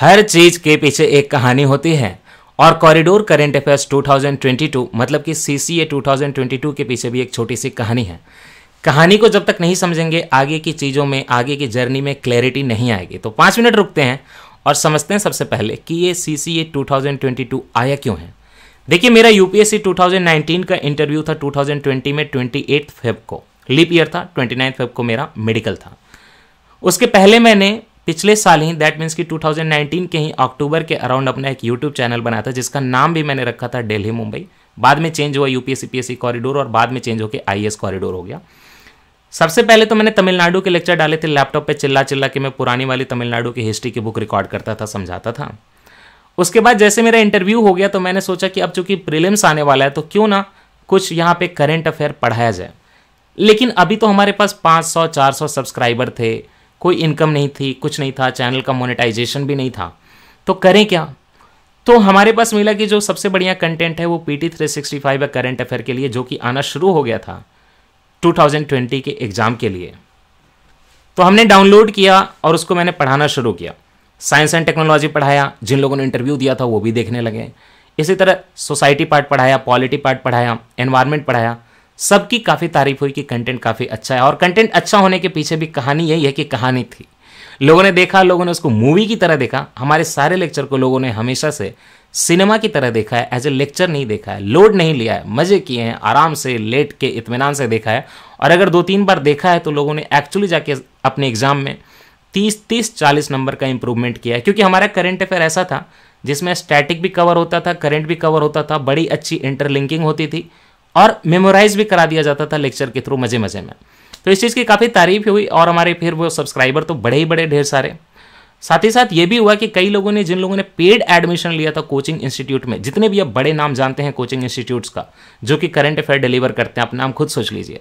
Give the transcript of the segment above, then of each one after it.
हर चीज के पीछे एक कहानी होती है और कॉरिडोर करेंट अफेयर्स 2022 मतलब कि सी सी ए के पीछे भी एक छोटी सी कहानी है कहानी को जब तक नहीं समझेंगे आगे की चीज़ों में आगे की जर्नी में क्लैरिटी नहीं आएगी तो पाँच मिनट रुकते हैं और समझते हैं सबसे पहले कि ये सी सी ए टू आया क्यों है देखिए मेरा यूपीएससी 2019 का इंटरव्यू था 2020 में ट्वेंटी फेब को लीप ईयर था ट्वेंटी फेब को मेरा मेडिकल था उसके पहले मैंने पिछले साल ही दैट मीन्स कि 2019 के ही अक्टूबर के अराउंड अपना एक यूट्यूब चैनल बनाया था जिसका नाम भी मैंने रखा था डेली मुंबई बाद में चेंज हुआ यूपीएससी पीएससी कॉरिडोर और बाद में चेंज होकर आई कॉरिडोर हो गया सबसे पहले तो मैंने तमिलनाडु के लेक्चर डाले थे लैपटॉप पे चिल्ला चिल्ला के मैं पुरानी वाली तमिलनाडु की हिस्ट्री की बुक रिकॉर्ड करता था समझाता था उसके बाद जैसे मेरा इंटरव्यू हो गया तो मैंने सोचा कि अब चूंकि प्रिलिम्स आने वाला है तो क्यों ना कुछ यहाँ पे करेंट अफेयर पढ़ाया जाए लेकिन अभी तो हमारे पास 500 400 सब्सक्राइबर थे कोई इनकम नहीं थी कुछ नहीं था चैनल का मोनेटाइजेशन भी नहीं था तो करें क्या तो हमारे पास मिला कि जो सबसे बढ़िया कंटेंट है वो P T three sixty five या करेंट अफेयर के लिए जो कि आना शुरू हो गया था 2020 के एग्ज़ाम के लिए तो हमने डाउनलोड किया और उसको मैंने पढ़ाना शुरू किया साइंस एंड टेक्नोलॉजी पढ़ाया जिन लोगों ने इंटरव्यू दिया था वो भी देखने लगे इसी तरह सोसाइटी पार्ट पढ़ाया पॉलिटी पार्ट पढ़ाया एनवायरमेंट पढ़ाया सबकी काफ़ी तारीफ हुई कि कंटेंट काफ़ी अच्छा है और कंटेंट अच्छा होने के पीछे भी कहानी यही है कि कहानी थी लोगों ने देखा लोगों ने उसको मूवी की तरह देखा हमारे सारे लेक्चर को लोगों ने हमेशा से सिनेमा की तरह देखा है एज ए लेक्चर नहीं देखा है लोड नहीं लिया है मज़े किए हैं आराम से लेट के इतमान से देखा है और अगर दो तीन बार देखा है तो लोगों ने एक्चुअली जाके अपने एग्जाम में तीस तीस चालीस नंबर का इंप्रूवमेंट किया है क्योंकि हमारा करेंट अफेयर ऐसा था जिसमें स्टैटिक भी कवर होता था करेंट भी कवर होता था बड़ी अच्छी इंटरलिंकिंग होती थी और मेमोराइज भी करा दिया जाता था लेक्चर के थ्रू मज़े मज़े में तो इस चीज़ की काफ़ी तारीफ हुई और हमारे फिर वो सब्सक्राइबर तो बड़े ही बड़े ढेर सारे साथ ही साथ ये भी हुआ कि कई लोगों ने जिन लोगों ने पेड एडमिशन लिया था कोचिंग इंस्टीट्यूट में जितने भी आप बड़े नाम जानते हैं कोचिंग इंस्टीट्यूट्स का जो कि करंट अफेयर डिलीवर करते हैं अपना नाम खुद सोच लीजिए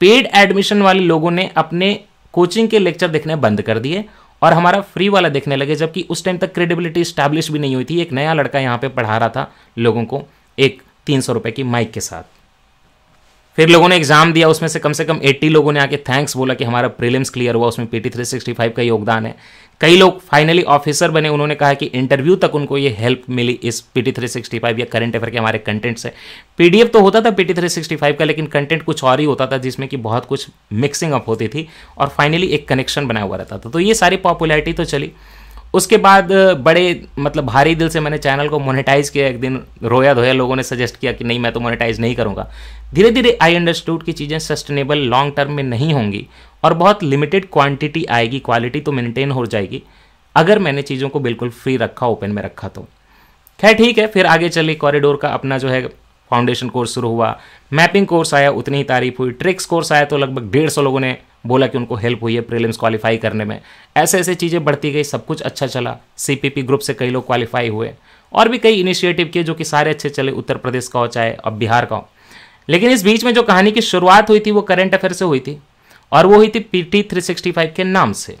पेड एडमिशन वाले लोगों ने अपने कोचिंग के लेक्चर देखने बंद कर दिए और हमारा फ्री वाला देखने लगे जबकि उस टाइम तक क्रेडिबिलिटी स्टैब्लिश भी नहीं हुई थी एक नया लड़का यहाँ पर पढ़ा रहा था लोगों को एक तीन सौ रुपये की माइक के साथ फिर लोगों ने एग्जाम दिया उसमें से कम से कम 80 लोगों ने आके थैंक्स बोला कि हमारा प्रीलिम्स क्लियर हुआ उसमें पीटी 365 का योगदान है कई लोग फाइनली ऑफिसर बने उन्होंने कहा कि इंटरव्यू तक उनको ये हेल्प मिली इस पीटी 365 या करंट अफेयर के हमारे कंटेंट से पीडीएफ तो होता था पीटी 365 का लेकिन कंटेंट कुछ और ही होता था जिसमें कि बहुत कुछ मिक्सिंग अप होती थी और फाइनली एक कनेक्शन बना हुआ रहता था तो ये सारी पॉपुलैरिटी तो चली उसके बाद बड़े मतलब भारी दिल से मैंने चैनल को मोनेटाइज किया एक दिन रोया धोया लोगों ने सजेस्ट किया कि नहीं मैं तो मोनेटाइज नहीं करूँगा धीरे धीरे आई अंडरस्टूड की चीज़ें सस्टेनेबल लॉन्ग टर्म में नहीं होंगी और बहुत लिमिटेड क्वांटिटी आएगी क्वालिटी तो मेनटेन हो जाएगी अगर मैंने चीज़ों को बिल्कुल फ्री रखा ओपन में रखा तो खैर ठीक है फिर आगे चले कॉरिडोर का अपना जो है फाउंडेशन कोर्स शुरू हुआ मैपिंग कोर्स आया उतनी ही तारीफ हुई ट्रिक्स कोर्स आया तो लगभग डेढ़ सौ लोगों ने बोला कि उनको हेल्प हुई है प्रीलिम्स क्वालिफाई करने में ऐसे ऐसे चीज़ें बढ़ती गई सब कुछ अच्छा चला सीपीपी ग्रुप से कई लोग क्वालिफाई हुए और भी कई इनिशिएटिव किए जो कि सारे अच्छे चले उत्तर प्रदेश का हो चाहे अब बिहार का हो लेकिन इस बीच में जो कहानी की शुरुआत हुई थी वो करेंट अफेयर से हुई थी और वो हुई थी P T three sixty five के नाम से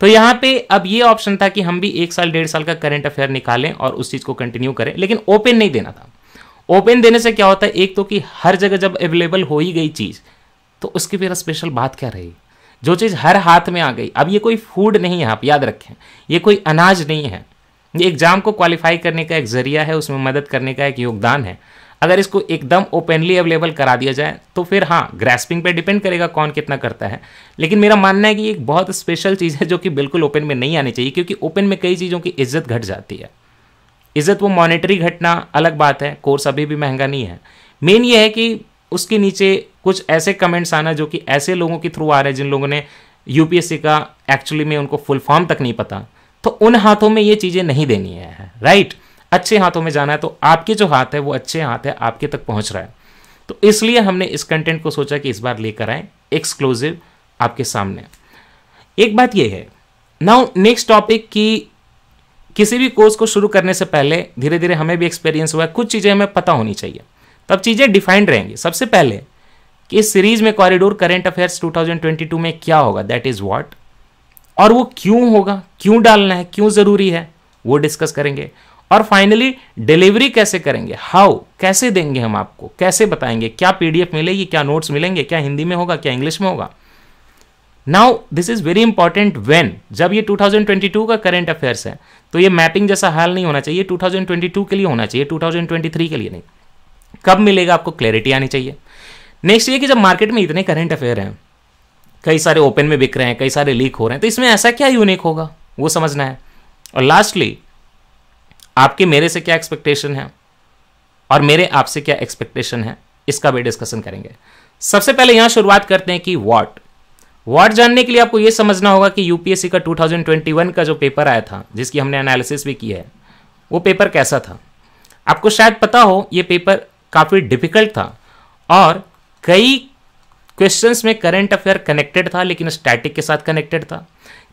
तो यहाँ पे अब ये ऑप्शन था कि हम भी एक साल डेढ़ साल का करंट अफेयर निकालें और उस चीज़ को कंटिन्यू करें लेकिन ओपन नहीं देना था ओपन देने से क्या होता है एक तो कि हर जगह जब अवेलेबल हो ही गई चीज़ तो उसकी फिर स्पेशल बात क्या रही जो चीज़ हर हाथ में आ गई अब ये कोई फूड नहीं है आप याद रखें ये कोई अनाज नहीं है ये एग्ज़ाम को क्वालिफाई करने का एक ज़रिया है उसमें मदद करने का एक योगदान है अगर इसको एकदम ओपनली अवेलेबल करा दिया जाए तो फिर हाँ ग्रेस्पिंग पे डिपेंड करेगा कौन कितना करता है लेकिन मेरा मानना है कि एक बहुत स्पेशल चीज़ है जो कि बिल्कुल ओपन में नहीं आनी चाहिए क्योंकि ओपन में कई चीज़ों की इज्जत घट जाती है इज्जत वो मॉनेटरी घटना अलग बात है कोर्स अभी भी महंगा नहीं है मेन ये है कि उसके नीचे कुछ ऐसे कमेंट्स आना जो कि ऐसे लोगों के थ्रू आ रहे हैं जिन लोगों ने यूपीएससी का एक्चुअली में उनको फुल फॉर्म तक नहीं पता तो उन हाथों में ये चीज़ें नहीं देनी है राइट अच्छे हाथों में जाना है तो आपके जो हाथ है वो अच्छे हाथ है आपके तक पहुंच रहा है तो इसलिए हमने इस कंटेंट को सोचा कि इस बार लेकर आए एक्सक्लूसिव आपके सामने एक बात यह है नाउ नेक्स्ट टॉपिक कि किसी भी कोर्स को शुरू करने से पहले धीरे धीरे हमें भी एक्सपीरियंस हुआ है कुछ चीज़ें हमें पता होनी चाहिए तब चीज़ें डिफाइंड रहेंगी सबसे पहले कि इस सीरीज में कॉरिडोर करेंट अफेयर्स 2022 में क्या होगा दैट इज व्हाट और वो क्यों होगा क्यों डालना है क्यों ज़रूरी है वो डिस्कस करेंगे और फाइनली डिलीवरी कैसे करेंगे हाउ कैसे देंगे हम आपको कैसे बताएंगे क्या पीडीएफ मिलेगी क्या नोट्स मिलेंगे क्या हिंदी में होगा क्या इंग्लिश में होगा now this is very important when जब ये 2022 का करंट अफेयर्स है तो ये मैपिंग जैसा हाल नहीं होना चाहिए 2022 के लिए होना चाहिए 2023 के लिए नहीं कब मिलेगा आपको क्लैरिटी आनी चाहिए नेक्स्ट ये कि जब मार्केट में इतने करेंट अफेयर हैं कई सारे ओपन में बिक रहे हैं कई सारे लीक हो रहे हैं तो इसमें ऐसा क्या यूनिक होगा वो समझना है और लास्टली आपके मेरे से क्या एक्सपेक्टेशन है और मेरे आपसे क्या एक्सपेक्टेशन है इसका भी डिस्कशन करेंगे सबसे पहले यहां शुरुआत करते हैं कि वॉट वॉट जानने के लिए आपको यह समझना होगा कि यूपीएससी का 2021 का जो पेपर आया था जिसकी हमने एनालिसिस भी की है वो पेपर कैसा था आपको शायद पता हो ये पेपर काफ़ी डिफिकल्ट था और कई क्वेश्चंस में करंट अफेयर कनेक्टेड था लेकिन स्टैटिक के साथ कनेक्टेड था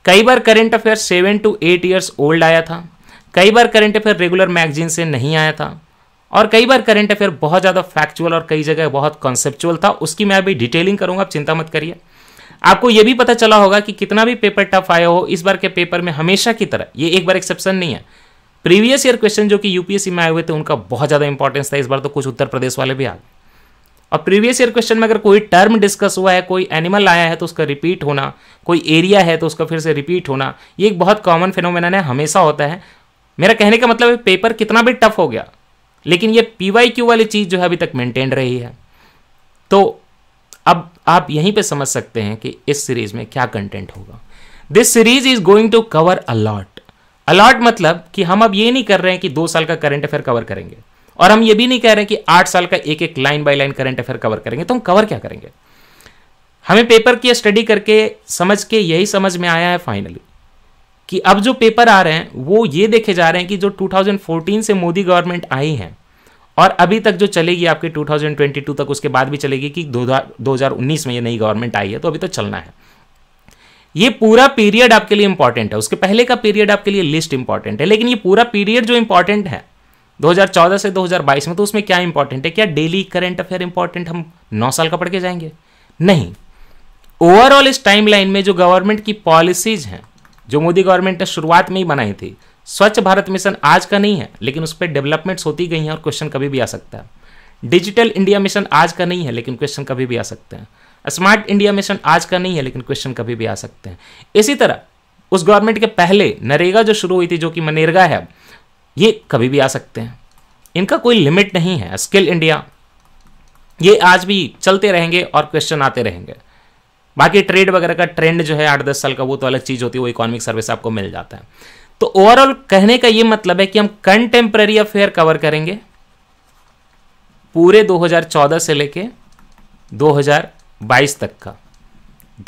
कई बार current affair seven to eight years old आया था कई बार करंट अफेयर रेगुलर मैगजीन से नहीं आया था और कई बार करंट अफेयर बहुत ज़्यादा फैक्चुअल और कई जगह बहुत कॉन्सेप्चुअल था उसकी मैं अभी डिटेलिंग करूँगा आप चिंता मत करिए आपको यह भी पता चला होगा कि कितना भी पेपर टफ आया हो इस बार के पेपर में हमेशा की तरह ये एक बार एक्सेप्शन नहीं है प्रीवियस ईयर क्वेश्चन जो कि यूपीएससी में आए हुए थे उनका बहुत ज़्यादा इंपॉर्टेंस था इस बार तो कुछ उत्तर प्रदेश वाले भी आ गए और प्रीवियस ईयर क्वेश्चन में अगर कोई टर्म डिस्कस हुआ है कोई एनिमल आया है तो उसका रिपीट होना कोई एरिया है तो उसका फिर से रिपीट होना ये एक बहुत कॉमन फिनोमेना है हमेशा होता है मेरा कहने का मतलब है पेपर कितना भी टफ हो गया लेकिन ये पी वाई क्यू वाली चीज़ जो है अभी तक मेंटेन रही है तो अब आप यहीं पे समझ सकते हैं कि इस सीरीज़ में क्या कंटेंट होगा this series is going to cover a lot a lot मतलब कि हम अब ये नहीं कर रहे हैं कि दो साल का करंट अफेयर कवर करेंगे और हम ये भी नहीं कह रहे हैं कि आठ साल का एक एक line by line current affair cover करेंगे तो हम कवर क्या करेंगे हमें पेपर की स्टडी करके समझ के यही समझ में आया है फाइनली कि अब जो पेपर आ रहे हैं वो ये देखे जा रहे हैं कि जो 2014 से मोदी गवर्नमेंट आई है और अभी तक जो चलेगी आपके 2022 तक उसके बाद भी चलेगी कि 2019 में ये नई गवर्नमेंट आई है तो अभी तो चलना है ये पूरा पीरियड आपके लिए इंपॉर्टेंट है उसके पहले का पीरियड आपके लिए लिस्ट इंपॉर्टेंट है लेकिन ये पूरा पीरियड जो इंपॉर्टेंट है 2014 से 2022 में तो उसमें क्या इंपॉर्टेंट है क्या डेली करंट अफेयर इंपॉर्टेंट हम नौ साल का पढ़ के जाएंगे नहीं ओवरऑल इस टाइमलाइन में जो गवर्नमेंट की पॉलिसीज हैं जो मोदी गवर्नमेंट ने शुरुआत में ही बनाई थी स्वच्छ भारत मिशन आज का नहीं है लेकिन उस पर डेवलपमेंट्स होती गई हैं और क्वेश्चन कभी भी आ सकता है डिजिटल इंडिया मिशन आज का नहीं है लेकिन क्वेश्चन कभी भी आ सकते हैं स्मार्ट इंडिया मिशन आज का नहीं है लेकिन क्वेश्चन कभी भी आ सकते हैं इसी तरह उस गवर्नमेंट के पहले नरेगा जो शुरू हुई थी जो कि मनेरगा है ये कभी भी आ सकते हैं इनका कोई लिमिट नहीं है स्किल इंडिया ये आज भी चलते रहेंगे और क्वेश्चन आते रहेंगे बाकी ट्रेड वगैरह का ट्रेंड जो है आठ दस साल का वो तो अलग चीज़ होती है वो इकोनॉमिक सर्विस आपको मिल जाता है तो ओवरऑल कहने का ये मतलब है कि हम कंटेम्प्रेरी अफेयर कवर करेंगे पूरे 2014 से लेके 2022 तक का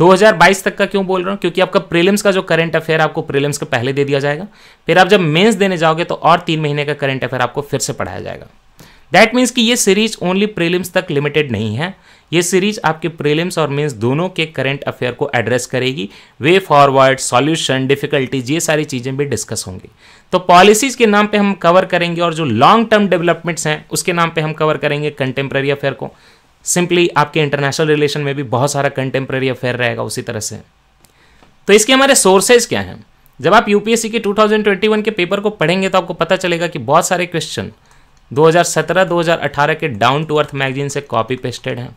2022 तक का क्यों बोल रहा हूं क्योंकि आपका प्रीलिम्स का जो करंट अफेयर आपको प्रीलिम्स के पहले दे दिया जाएगा फिर आप जब मेंस देने जाओगे तो और तीन महीने का करंट अफेयर आपको फिर से पढ़ाया जाएगा दैट मीन्स कि ये सीरीज ओनली प्रीलिम्स तक लिमिटेड नहीं है ये सीरीज आपके प्रीलिम्स और मेंस दोनों के करंट अफेयर को एड्रेस करेगी वे फॉरवर्ड सॉल्यूशन डिफिकल्टीज ये सारी चीज़ें भी डिस्कस होंगी तो पॉलिसीज़ के नाम पे हम कवर करेंगे और जो लॉन्ग टर्म डेवलपमेंट्स हैं उसके नाम पे हम कवर करेंगे कंटेम्प्रेरी अफेयर को सिंपली आपके इंटरनेशनल रिलेशन में भी बहुत सारा कंटेम्प्रेरी अफेयर रहेगा उसी तरह से तो इसके हमारे सोर्सेज क्या हैं जब आप यूपीएससी के 2021 के पेपर को पढ़ेंगे तो आपको पता चलेगा कि बहुत सारे क्वेश्चन 2017-2018 के डाउन टू अर्थ मैगजीन से कॉपी पेस्टेड हैं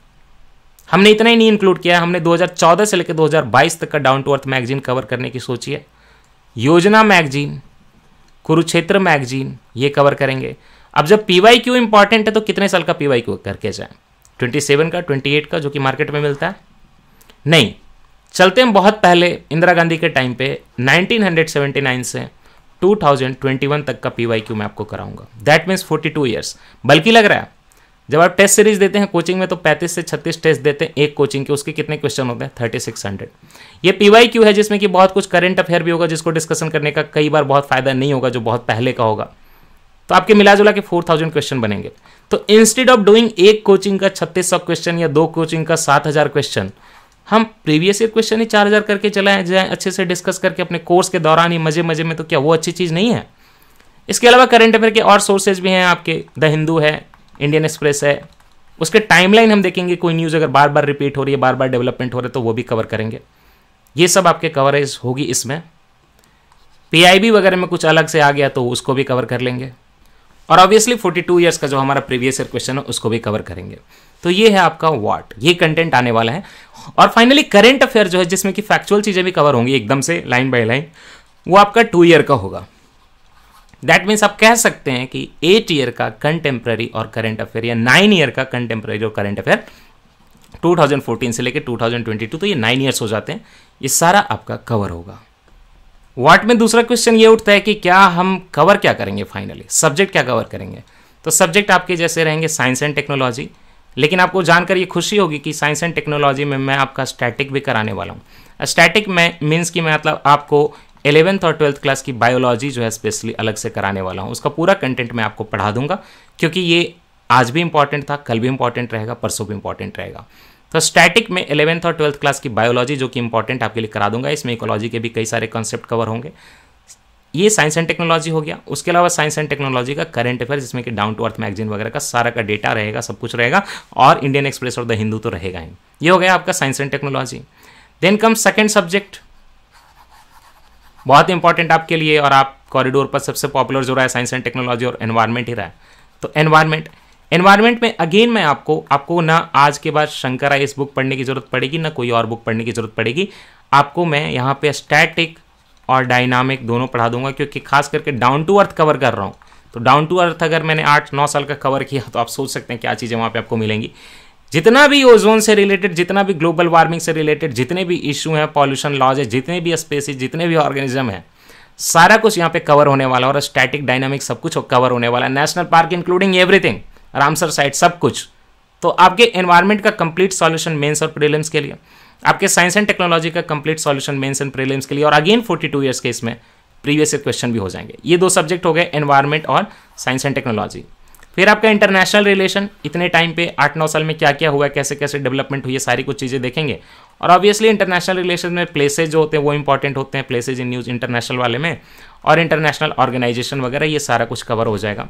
हमने इतना ही नहीं इंक्लूड किया हमने 2014 से लेकर 2022 तक का down to earth magazine cover करने की सोची है योजना मैगजीन कुरुक्षेत्र मैगजीन ये कवर करेंगे अब जब पी वाई क्यू इंपॉर्टेंट है तो कितने साल का पी क्यू करके जाए ट्वेंटी सेवन का ट्वेंटी एट का जो कि मार्केट में मिलता है नहीं चलते हम बहुत पहले इंदिरा गांधी के टाइम पे 1979 से 2021 तक का पीवाई क्यू मैं आपको कराऊंगा दैट मीन्स 42 ईयर्स बल्कि लग रहा है जब आप टेस्ट सीरीज देते हैं कोचिंग में तो 35 से 36 टेस्ट देते हैं एक कोचिंग के उसके कितने क्वेश्चन होते हैं थर्टी सिक्स हंड्रेड ये पीवाई क्यू है जिसमें कि बहुत कुछ करंट अफेयर भी होगा जिसको डिस्कशन करने का कई बार बहुत फायदा नहीं होगा जो बहुत पहले का होगा तो आपके मिला जुला के फोर थाउजेंड क्वेश्चन बनेंगे तो इंस्टेड ऑफ डूइंग एक कोचिंग का छत्तीस सौ क्वेश्चन या दो कोचिंग का सात हजार क्वेश्चन हम प्रीवियस ईयर क्वेश्चन ही चार हजार करके चलाएं जाए अच्छे से डिस्कस करके अपने कोर्स के दौरान ही मजे मजे में तो क्या वो अच्छी चीज़ नहीं है इसके अलावा करंट अफेयर के और सोर्सेज भी हैं आपके द हिंदू है इंडियन एक्सप्रेस है उसके टाइमलाइन हम देखेंगे कोई न्यूज़ अगर बार बार रिपीट हो रही है बार बार डेवलपमेंट हो रहा है तो वो भी कवर करेंगे ये सब आपके कवरेज होगी इसमें पीआईबी वगैरह में कुछ अलग से आ गया तो उसको भी कवर कर लेंगे और ऑब्वियसली 42 ईयर्स का जो हमारा प्रीवियस ईयर क्वेश्चन है उसको भी कवर करेंगे तो ये है आपका वॉट ये कंटेंट आने वाला है और फाइनली करेंट अफेयर जो है जिसमें कि फैक्चुअल चीज़ें भी कवर होंगी एकदम से लाइन बाय लाइन वो आपका टू ईयर का होगा दैट मीन्स आप कह सकते हैं कि एट ईयर का कंटेम्प्रेरी और करेंट अफेयर या नाइन ईयर का कंटेम्प्रेरी और करेंट अफेयर 2014 से लेकर 2022 तो ये नाइन ईयर्स हो जाते हैं ये सारा आपका कवर होगा वाट में दूसरा क्वेश्चन ये उठता है कि क्या हम कवर क्या करेंगे फाइनली सब्जेक्ट क्या कवर करेंगे तो सब्जेक्ट आपके जैसे रहेंगे साइंस एंड टेक्नोलॉजी लेकिन आपको जानकर ये खुशी होगी कि साइंस एंड टेक्नोलॉजी में मैं आपका स्टैटिक भी कराने वाला हूँ स्टैटिक में मीन्स कि मैं मतलब आपको एलेवेंथ और ट्वेल्थ क्लास की बायोलॉजी जो है स्पेशली अलग से कराने वाला हूँ उसका पूरा कंटेंट मैं आपको पढ़ा दूंगा क्योंकि ये आज भी इंपॉर्टेंट था कल भी इंपॉर्टेंट रहेगा परसों भी इंपॉर्टेंट रहेगा तो स्टैटिक में इलेवेंथ और ट्वेल्थ क्लास की बायोलॉजी जो कि इंपॉर्टेंट आपके लिए करा दूंगा इसमें इकोलॉजी के भी कई सारे कॉन्सेप्ट कवर होंगे ये साइंस एंड टेक्नोलॉजी हो गया उसके अलावा साइंस एंड टेक्नोलॉजी का करंट अफेयर जिसमें कि डाउन टू अर्थ मैगजीन वगैरह का सारा का डेटा रहेगा सब कुछ रहेगा और इंडियन एक्सप्रेस और द हिंदू तो रहेगा ही ये हो गया आपका science and technology then come second subject बहुत इंपॉर्टेंट आपके लिए और आप कॉरिडोर पर सबसे पॉपुलर जो रहा है साइंस एंड टेक्नोलॉजी और एनवायरमेंट ही रहा है तो एनवायरमेंट एनवायरमेंट में अगेन मैं आपको आपको ना आज के बाद शंकरा इस बुक पढ़ने की ज़रूरत पड़ेगी ना कोई और बुक पढ़ने की ज़रूरत पड़ेगी आपको मैं यहाँ पे स्टैटिक और डायनामिक दोनों पढ़ा दूंगा क्योंकि खास करके डाउन टू अर्थ कवर कर रहा हूँ तो डाउन टू अर्थ अगर मैंने आठ नौ साल का कवर किया तो आप सोच सकते हैं क्या चीज़ें वहाँ पर आपको मिलेंगी जितना भी ओजोन से रिलेटेड जितना भी ग्लोबल वार्मिंग से रिलेटेड जितने भी इशू हैं पॉल्यूशन लॉज है जितने भी स्पेसिस जितने भी ऑर्गेनिज्म हैं सारा कुछ यहाँ पे कवर होने वाला और स्टैटिक डायनामिक सब कुछ कवर होने वाला है national park including everything Ramsar site सब कुछ तो आपके एनवायरमेंट का कंप्लीट सॉल्यूशन मेंस और प्रीलिम्स के लिए आपके साइंस एंड टेक्नोलॉजी का complete solution mains and prelims के लिए और अगेन 42 इयर्स के इसमें प्रीवियस ईयर क्वेश्चन भी हो जाएंगे ये दो सब्जेक्ट हो गए एनवायरमेंट और साइंस एंड टेक्नोलॉजी फिर आपका इंटरनेशनल रिलेशन इतने टाइम पे आठ नौ साल में क्या क्या हुआ कैसे कैसे डेवलपमेंट हुई है सारी कुछ चीज़ें देखेंगे और ऑब्वियसली इंटरनेशनल रिलेशन में प्लेसेज जो होते हैं वो इंपॉर्टेंट होते हैं प्लेसेज इन न्यूज़ इंटरनेशनल वाले में और इंटरनेशनल ऑर्गेनाइजेशन वगैरह ये सारा कुछ कवर हो जाएगा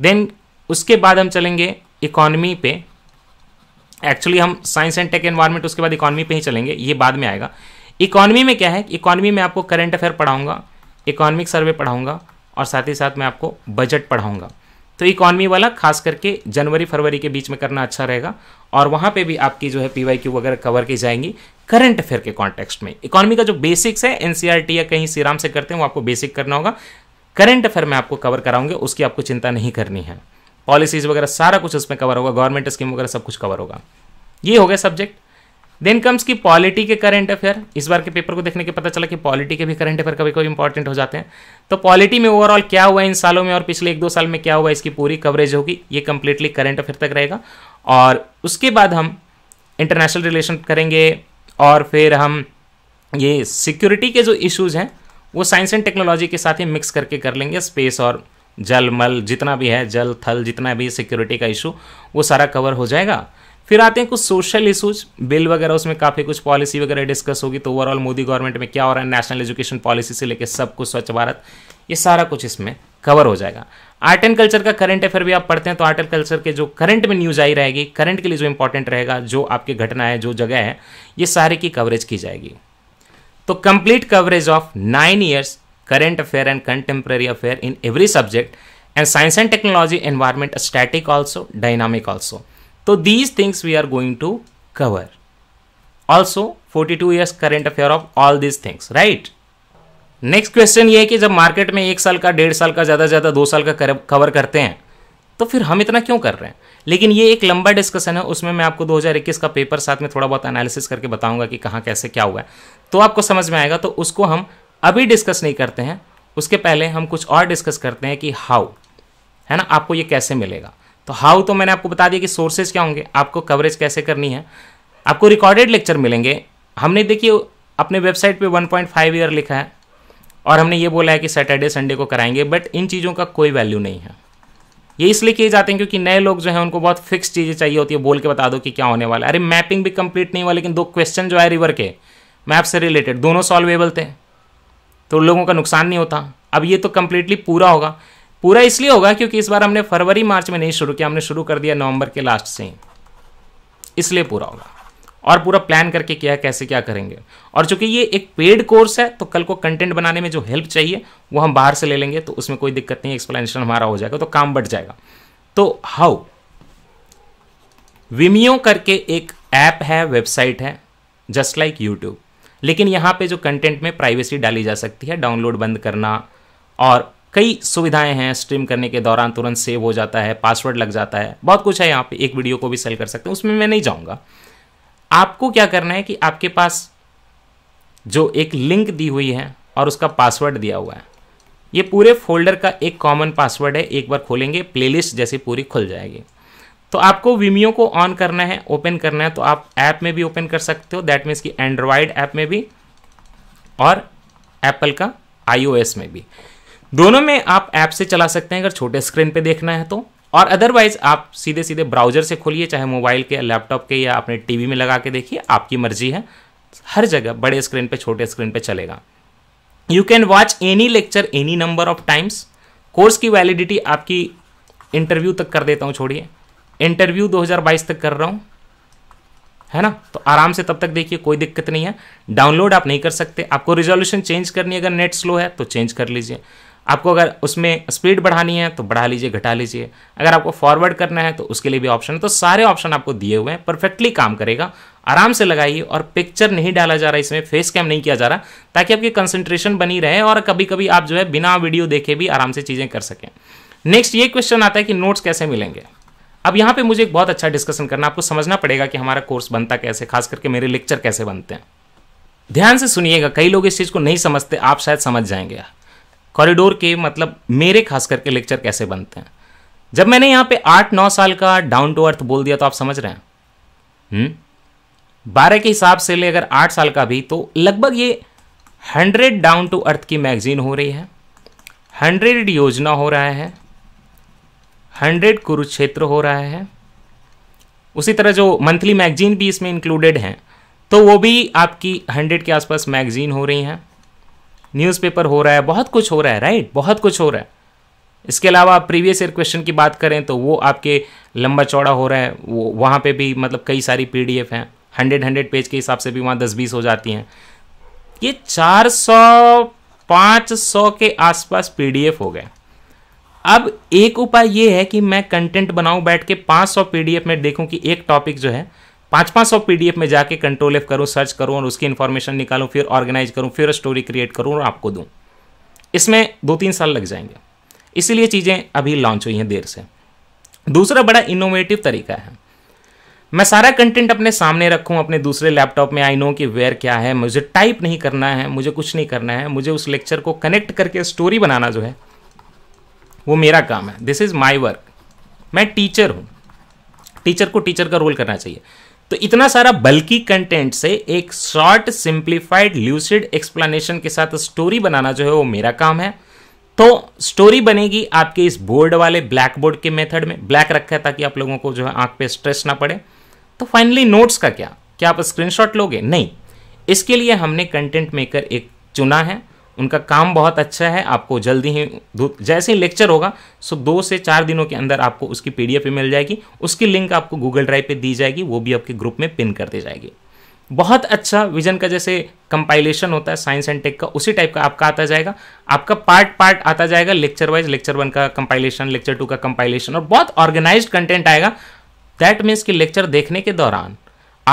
देन उसके बाद हम चलेंगे इकोनॉमी पे एक्चुअली हम साइंस एंड टेक एनवायरमेंट उसके बाद इकोनॉमी पे ही चलेंगे ये बाद में आएगा इकोनॉमी में क्या है इकॉनमी में आपको करंट अफेयर पढ़ाऊंगा इकोनॉमिक सर्वे पढ़ाऊंगा और साथ ही साथ मैं आपको बजट पढ़ाऊंगा तो इकोनॉमी वाला खास करके जनवरी फरवरी के बीच में करना अच्छा रहेगा और वहाँ पे भी आपकी जो है पी वाई क्यू वगैरह कवर की जाएंगी करंट अफेयर के कॉन्टेक्स्ट में इकोनॉमी का जो बेसिक्स है टी e या कहीं सीराम से करते हैं वो आपको बेसिक करना होगा करंट अफेयर में आपको कवर कराऊंगे उसकी आपको चिंता नहीं करनी है पॉलिसीज वगैरह सारा कुछ उसमें कवर होगा गवर्नमेंट स्कीम वगैरह सब कुछ कवर होगा ये हो गया सब्जेक्ट देन कम्स की पॉलिटी के करंट अफेयर इस बार के पेपर को देखने के पता चला कि पॉलिटी के भी करंट अफेयर कभी कभी इंपॉर्टेंट हो जाते हैं तो पॉलिटी में ओवरऑल क्या हुआ इन सालों में और पिछले एक दो साल में क्या हुआ इसकी पूरी कवरेज होगी ये कंप्लीटली करंट अफेयर तक रहेगा और उसके बाद हम इंटरनेशनल रिलेशन करेंगे और फिर हम ये सिक्योरिटी के जो इश्यूज़ हैं वो साइंस एंड टेक्नोलॉजी के साथ ही मिक्स करके कर लेंगे स्पेस और जल मल जितना भी है जल थल जितना भी सिक्योरिटी का इशू वो सारा कवर हो जाएगा फिर आते हैं कुछ सोशल इशूज बिल वगैरह उसमें काफ़ी कुछ पॉलिसी वगैरह डिस्कस होगी तो ओवरऑल मोदी गवर्नमेंट में क्या हो रहा है नेशनल एजुकेशन पॉलिसी से लेकर सब कुछ स्वच्छ भारत ये सारा कुछ इसमें कवर हो जाएगा आर्ट एंड कल्चर का करंट अफेयर भी आप पढ़ते हैं तो आर्ट एंड कल्चर के जो करंट में न्यूज आई रहेगी करंट के लिए जो इंपॉर्टेंट रहेगा जो आपकी घटना है जो जगह है ये सारे की कवरेज की जाएगी तो complete coverage of nine years current affair and contemporary affair in every subject and science and technology environment static also dynamic also so these things we are going to cover also 42 years current affair of all these things right next question ये है कि जब market में एक साल का डेढ़ साल का ज़्यादा से ज़्यादा दो साल का कवर करते हैं तो फिर हम इतना क्यों कर रहे हैं लेकिन ये एक लंबा डिस्कशन है उसमें मैं आपको 2021 का पेपर साथ में थोड़ा बहुत एनालिसिस करके बताऊंगा कि कहाँ कैसे क्या हुआ है तो आपको समझ में आएगा तो उसको हम अभी डिस्कस नहीं करते हैं उसके पहले हम कुछ और डिस्कस करते हैं कि हाउ है ना आपको ये कैसे मिलेगा तो हाउ तो मैंने आपको बता दिया कि सोर्सेज क्या होंगे आपको कवरेज कैसे करनी है आपको रिकॉर्डेड लेक्चर मिलेंगे हमने देखिए अपने वेबसाइट पे 1.5 ईयर लिखा है और हमने ये बोला है कि सैटरडे संडे को कराएंगे बट इन चीज़ों का कोई वैल्यू नहीं है ये इसलिए किए जाते हैं क्योंकि नए लोग जो हैं उनको बहुत फिक्स चीज़ें चाहिए होती है बोल के बता दो कि क्या होने वाला है अरे मैपिंग भी कंप्लीट नहीं हुआ लेकिन दो क्वेश्चन जो है रिवर के मैप से रिलेटेड दोनों सॉल्वेबल थे तो लोगों का नुकसान नहीं होता अब ये तो कम्प्लीटली पूरा होगा पूरा इसलिए होगा क्योंकि इस बार हमने फरवरी मार्च में नहीं शुरू किया हमने शुरू कर दिया नवंबर के लास्ट से ही इसलिए पूरा होगा और पूरा प्लान करके किया है कैसे क्या करेंगे और चूंकि ये एक पेड कोर्स है तो कल को कंटेंट बनाने में जो हेल्प चाहिए वो हम बाहर से ले लेंगे तो उसमें कोई दिक्कत नहीं एक्सप्लेनेशन हमारा हो जाएगा तो काम बढ़ जाएगा तो हाउ विमियो करके एक ऐप है वेबसाइट है जस्ट लाइक यूट्यूब लेकिन यहाँ पे जो कंटेंट में प्राइवेसी डाली जा सकती है डाउनलोड बंद करना और कई सुविधाएं हैं स्ट्रीम करने के दौरान तुरंत सेव हो जाता है पासवर्ड लग जाता है बहुत कुछ है यहाँ पे एक वीडियो को भी सेल कर सकते हैं उसमें मैं नहीं जाऊँगा आपको क्या करना है कि आपके पास जो एक लिंक दी हुई है और उसका पासवर्ड दिया हुआ है ये पूरे फोल्डर का एक कॉमन पासवर्ड है एक बार खोलेंगे प्लेलिस्ट जैसी पूरी खुल जाएगी तो आपको वीमियो को ऑन करना है ओपन करना है तो आप ऐप में भी ओपन कर सकते हो दैट मीन्स कि एंड्रॉयड ऐप में भी और एप्पल का आईओएस में भी दोनों में आप ऐप से चला सकते हैं अगर छोटे स्क्रीन पे देखना है तो और अदरवाइज आप सीधे सीधे ब्राउजर से खोलिए चाहे मोबाइल के लैपटॉप के या अपने टीवी में लगा के देखिए आपकी मर्जी है हर जगह बड़े स्क्रीन पे छोटे स्क्रीन पे चलेगा you can watch any lecture any number of times course की वैलिडिटी आपकी इंटरव्यू तक कर देता हूँ छोड़िए इंटरव्यू 2022 तक कर रहा हूँ है ना तो आराम से तब तक देखिए कोई दिक्कत नहीं है डाउनलोड आप नहीं कर सकते आपको रिजोल्यूशन चेंज करनी है अगर नेट स्लो है तो चेंज कर लीजिए आपको अगर उसमें स्पीड बढ़ानी है तो बढ़ा लीजिए घटा लीजिए अगर आपको फॉरवर्ड करना है तो उसके लिए भी ऑप्शन है तो सारे ऑप्शन आपको दिए हुए हैं परफेक्टली काम करेगा आराम से लगाइए और पिक्चर नहीं डाला जा रहा है इसमें फेस कैम नहीं किया जा रहा ताकि आपकी कंसंट्रेशन बनी रहे और कभी कभी आप जो है बिना वीडियो देखे भी आराम से चीज़ें कर सकें नेक्स्ट ये क्वेश्चन आता है कि नोट्स कैसे मिलेंगे अब यहाँ पे मुझे एक बहुत अच्छा डिस्कशन करना आपको समझना पड़ेगा कि हमारा कोर्स बनता कैसे खास करके मेरे लेक्चर कैसे बनते हैं ध्यान से सुनिएगा कई लोग इस चीज़ को नहीं समझते आप शायद समझ जाएंगे कॉरिडोर के मतलब मेरे खास करके लेक्चर कैसे बनते हैं जब मैंने यहाँ पे आठ नौ साल का डाउन टू अर्थ बोल दिया तो आप समझ रहे हैं हम्म? बारह के हिसाब से ले अगर आठ साल का भी तो लगभग ये हंड्रेड डाउन टू अर्थ की मैगजीन हो रही है हंड्रेड योजना हो रहा है हंड्रेड कुरुक्षेत्र हो रहा है उसी तरह जो मंथली मैगजीन भी इसमें इंक्लूडेड हैं तो वो भी आपकी हंड्रेड के आसपास मैगजीन हो रही हैं न्यूज़पेपर हो रहा है बहुत कुछ हो रहा है राइट बहुत कुछ हो रहा है इसके अलावा आप प्रीवियस ईयर क्वेश्चन की बात करें तो वो आपके लंबा चौड़ा हो रहा है वो वहाँ पर भी मतलब कई सारी पी हैं हंड्रेड हंड्रेड पेज के हिसाब से भी वहाँ दस बीस हो जाती हैं ये चार सौ पाँच सौ के आसपास पी हो गए अब एक उपाय ये है कि मैं कंटेंट बनाऊं बैठ के 500 सौ में देखूं कि एक टॉपिक जो है पाँच पाँच सौ में जाके कंट्रोल एफ करूं सर्च करूँ और उसकी इन्फॉर्मेशन निकालूं फिर ऑर्गेनाइज करूँ फिर स्टोरी क्रिएट करूँ और आपको दूँ इसमें दो तीन साल लग जाएंगे इसीलिए चीज़ें अभी लॉन्च हुई हैं देर से दूसरा बड़ा इनोवेटिव तरीका है मैं सारा कंटेंट अपने सामने रखूं अपने दूसरे लैपटॉप में आई नो कि वेयर क्या है मुझे टाइप नहीं करना है मुझे कुछ नहीं करना है मुझे उस लेक्चर को कनेक्ट करके स्टोरी बनाना जो है वो मेरा काम है दिस इज़ माई वर्क मैं टीचर हूँ टीचर को टीचर का रोल करना चाहिए तो इतना सारा बल्कि कंटेंट से एक शॉर्ट सिंप्लीफाइड ल्यूसिड एक्सप्लेनेशन के साथ स्टोरी बनाना जो है वो मेरा काम है तो स्टोरी बनेगी आपके इस बोर्ड वाले ब्लैक बोर्ड के मेथड में ब्लैक रखा है ताकि आप लोगों को जो है आंख पे स्ट्रेस ना पड़े तो फाइनली नोट्स का क्या क्या आप स्क्रीनशॉट लोगे नहीं इसके लिए हमने कंटेंट मेकर एक चुना है उनका काम बहुत अच्छा है आपको जल्दी ही जैसे ही लेक्चर होगा सो दो से चार दिनों के अंदर आपको उसकी पी डी मिल जाएगी उसकी लिंक आपको गूगल ड्राइव पर दी जाएगी वो भी आपके ग्रुप में पिन कर दी जाएगी बहुत अच्छा विजन का जैसे कंपाइलेशन होता है साइंस एंड टेक का उसी टाइप का आपका आता जाएगा आपका पार्ट पार्ट आता जाएगा लेक्चर वाइज लेक्चर वन का कंपाइलेशन लेक्चर टू का कंपाइलेशन और बहुत ऑर्गेनाइज कंटेंट आएगा दैट मीन्स कि लेक्चर देखने के दौरान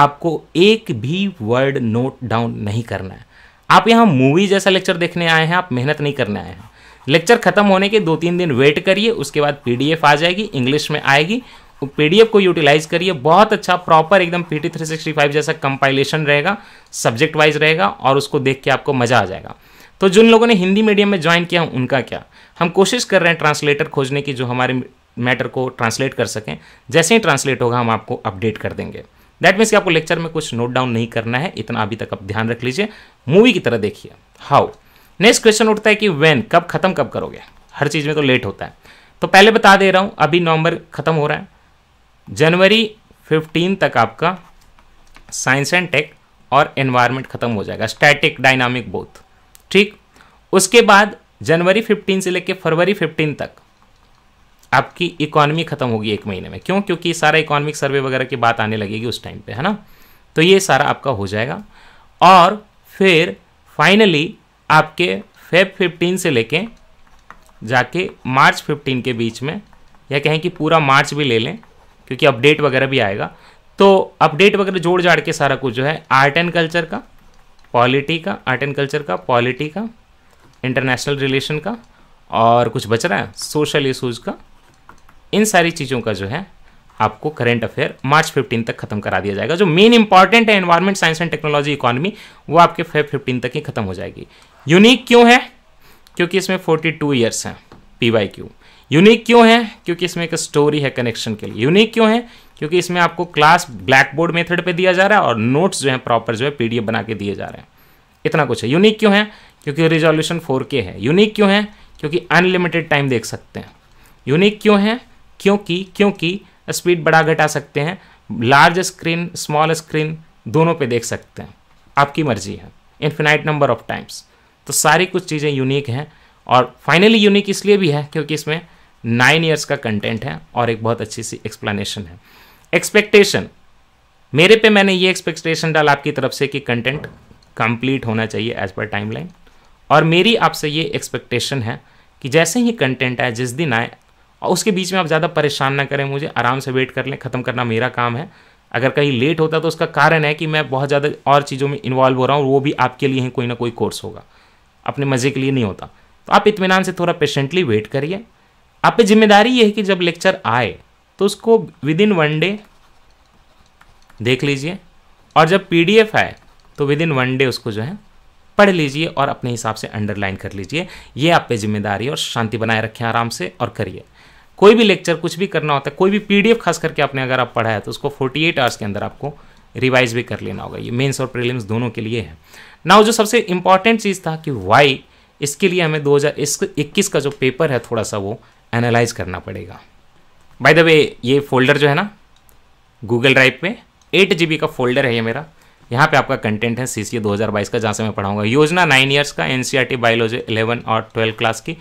आपको एक भी वर्ड नोट डाउन नहीं करना है आप यहाँ मूवी जैसा लेक्चर देखने आए हैं आप मेहनत नहीं करने आए हैं लेक्चर खत्म होने के दो तीन दिन वेट करिए उसके बाद पीडीएफ आ जाएगी इंग्लिश में आएगी पीडीएफ को यूटिलाइज करिए बहुत अच्छा प्रॉपर एकदम पीटी फाइव जैसा कंपाइलेशन रहेगा सब्जेक्ट वाइज रहेगा और उसको देख के आपको मजा आ जाएगा तो जिन लोगों ने हिंदी मीडियम में ज्वाइन किया उनका क्या हम कोशिश कर रहे हैं ट्रांसलेटर खोजने की जो हमारे मैटर को ट्रांसलेट कर सकें जैसे ही ट्रांसलेट होगा हम आपको अपडेट कर देंगे दैट मीन्स कि आपको लेक्चर में कुछ नोट डाउन नहीं करना है इतना अभी तक आप ध्यान रख लीजिए मूवी की तरह देखिए हाउ नेक्स्ट क्वेश्चन उठता है कि वेन कब खत्म कब करोगे हर चीज़ में तो लेट होता है तो पहले बता दे रहा हूँ अभी नवंबर खत्म हो रहा है जनवरी फिफ्टीन तक आपका साइंस एंड टेक और एनवायरमेंट खत्म हो जाएगा स्टैटिक डायनामिक बोथ ठीक उसके बाद जनवरी फिफ्टीन से लेकर फरवरी फिफ्टीन तक आपकी इकोनॉमी ख़त्म होगी एक महीने में क्यों क्योंकि सारा इकोनॉमिक सर्वे वगैरह की बात आने लगेगी उस टाइम पे है ना तो ये सारा आपका हो जाएगा और फिर फाइनली आपके फेब 15 से लेके जाके मार्च 15 के बीच में या कहें कि पूरा मार्च भी ले लें क्योंकि अपडेट वगैरह भी आएगा तो अपडेट वगैरह जोड़ जाड़ के सारा कुछ जो है आर्ट एंड कल्चर का पॉलिटी का आर्ट एंड कल्चर का पॉलिटी का इंटरनेशनल रिलेशन का और कुछ बच रहा है सोशल इशूज़ का इन सारी चीज़ों का जो है आपको करंट अफेयर मार्च 15 तक खत्म करा दिया जाएगा जो मेन इंपॉर्टेंट है environment science and technology economy वो आपके फेब 15 तक ही खत्म हो जाएगी यूनिक क्यों है क्योंकि इसमें 42 टू ईयर्स हैं पी वाई क्यू यूनिक क्यों है क्योंकि इसमें एक स्टोरी है कनेक्शन के लिए यूनिक क्यों है क्योंकि इसमें आपको क्लास ब्लैक बोर्ड मेथड पर दिया जा रहा है और नोट्स जो है प्रॉपर जो है पीडीएफ बना के दिए जा रहे हैं इतना कुछ है यूनिक क्यों है क्योंकि रिजोल्यूशन फोर है यूनिक क्यों है क्योंकि अनलिमिटेड टाइम देख सकते हैं यूनिक क्यों है क्योंकि क्योंकि स्पीड बड़ा घटा सकते हैं लार्ज स्क्रीन स्मॉल स्क्रीन दोनों पे देख सकते हैं आपकी मर्जी है इन्फिनाइट नंबर ऑफ टाइम्स तो सारी कुछ चीज़ें यूनिक हैं और फाइनली यूनिक इसलिए भी है क्योंकि इसमें नाइन ईयर्स का कंटेंट है और एक बहुत अच्छी सी एक्सप्लेनेशन है एक्सपेक्टेशन मेरे पे मैंने ये एक्सपेक्टेशन डाला आपकी तरफ से कि कंटेंट कंप्लीट होना चाहिए एज पर टाइमलाइन और मेरी आपसे ये एक्सपेक्टेशन है कि जैसे ही कंटेंट आए जिस दिन आए और उसके बीच में आप ज़्यादा परेशान ना करें मुझे आराम से वेट कर लें ख़त्म करना मेरा काम है अगर कहीं लेट होता तो उसका कारण है कि मैं बहुत ज़्यादा और चीज़ों में इन्वॉल्व हो रहा हूँ वो भी आपके लिए ही कोई ना कोई कोर्स होगा अपने मज़े के लिए नहीं होता तो आप इतमान से थोड़ा पेशेंटली वेट करिए आप पे जिम्मेदारी ये है कि जब लेक्चर आए तो उसको विद इन वन डे देख लीजिए और जब पी आए तो विद इन वन डे उसको जो है पढ़ लीजिए और अपने हिसाब से अंडरलाइन कर लीजिए ये आप पे जिम्मेदारी और शांति बनाए रखें आराम से और करिए कोई भी लेक्चर कुछ भी करना होता है कोई भी पीडीएफ खास करके आपने अगर आप पढ़ा है तो उसको 48 आवर्स के अंदर आपको रिवाइज भी कर लेना होगा ये मेंस और प्रीलिम्स दोनों के लिए है नाउ जो सबसे इंपॉर्टेंट चीज़ था कि वाई इसके लिए हमें 2021 का जो पेपर है थोड़ा सा वो एनालाइज करना पड़ेगा बाय द वे ये फोल्डर जो है ना गूगल ड्राइव में एट जी का फोल्डर है ये मेरा यहाँ पे आपका कंटेंट है सी सी 2022 का जहाँ से मैं पढ़ाऊंगा योजना नाइन ईयर्स का एन बायोलॉजी 11 और 12 क्लास की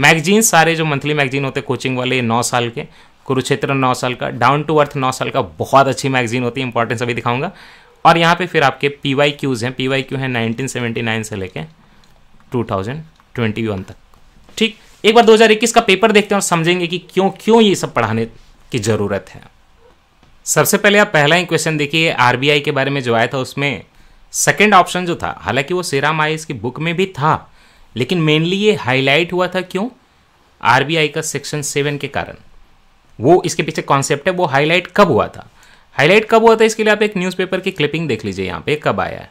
मैगजीन सारे जो मंथली मैगजीन होते हैं कोचिंग वाले नौ साल के कुरुक्षेत्र नौ साल का डाउन टू अर्थ नौ साल का बहुत अच्छी मैगजीन होती है इंपॉर्टेंस अभी दिखाऊंगा और यहाँ पे फिर आपके पी वाई क्यूज़ हैं पी वाई क्यू हैं नाइन से लेके वन तक ठीक एक बार दो हजार इक्कीस का पेपर देखते हैं और समझेंगे कि क्यों क्यों ये सब पढ़ाने की ज़रूरत है सबसे पहले आप पहला ही क्वेश्चन देखिए आर के बारे में जो आया था उसमें सेकेंड ऑप्शन जो था हालांकि वो सेरा आई की बुक में भी था लेकिन मेनली ये हाईलाइट हुआ था क्यों आर का सेक्शन सेवन के कारण वो इसके पीछे कॉन्सेप्ट है वो हाईलाइट कब हुआ था हाईलाइट कब हुआ था इसके लिए आप एक न्यूज़पेपर की क्लिपिंग देख लीजिए यहाँ पे कब आया है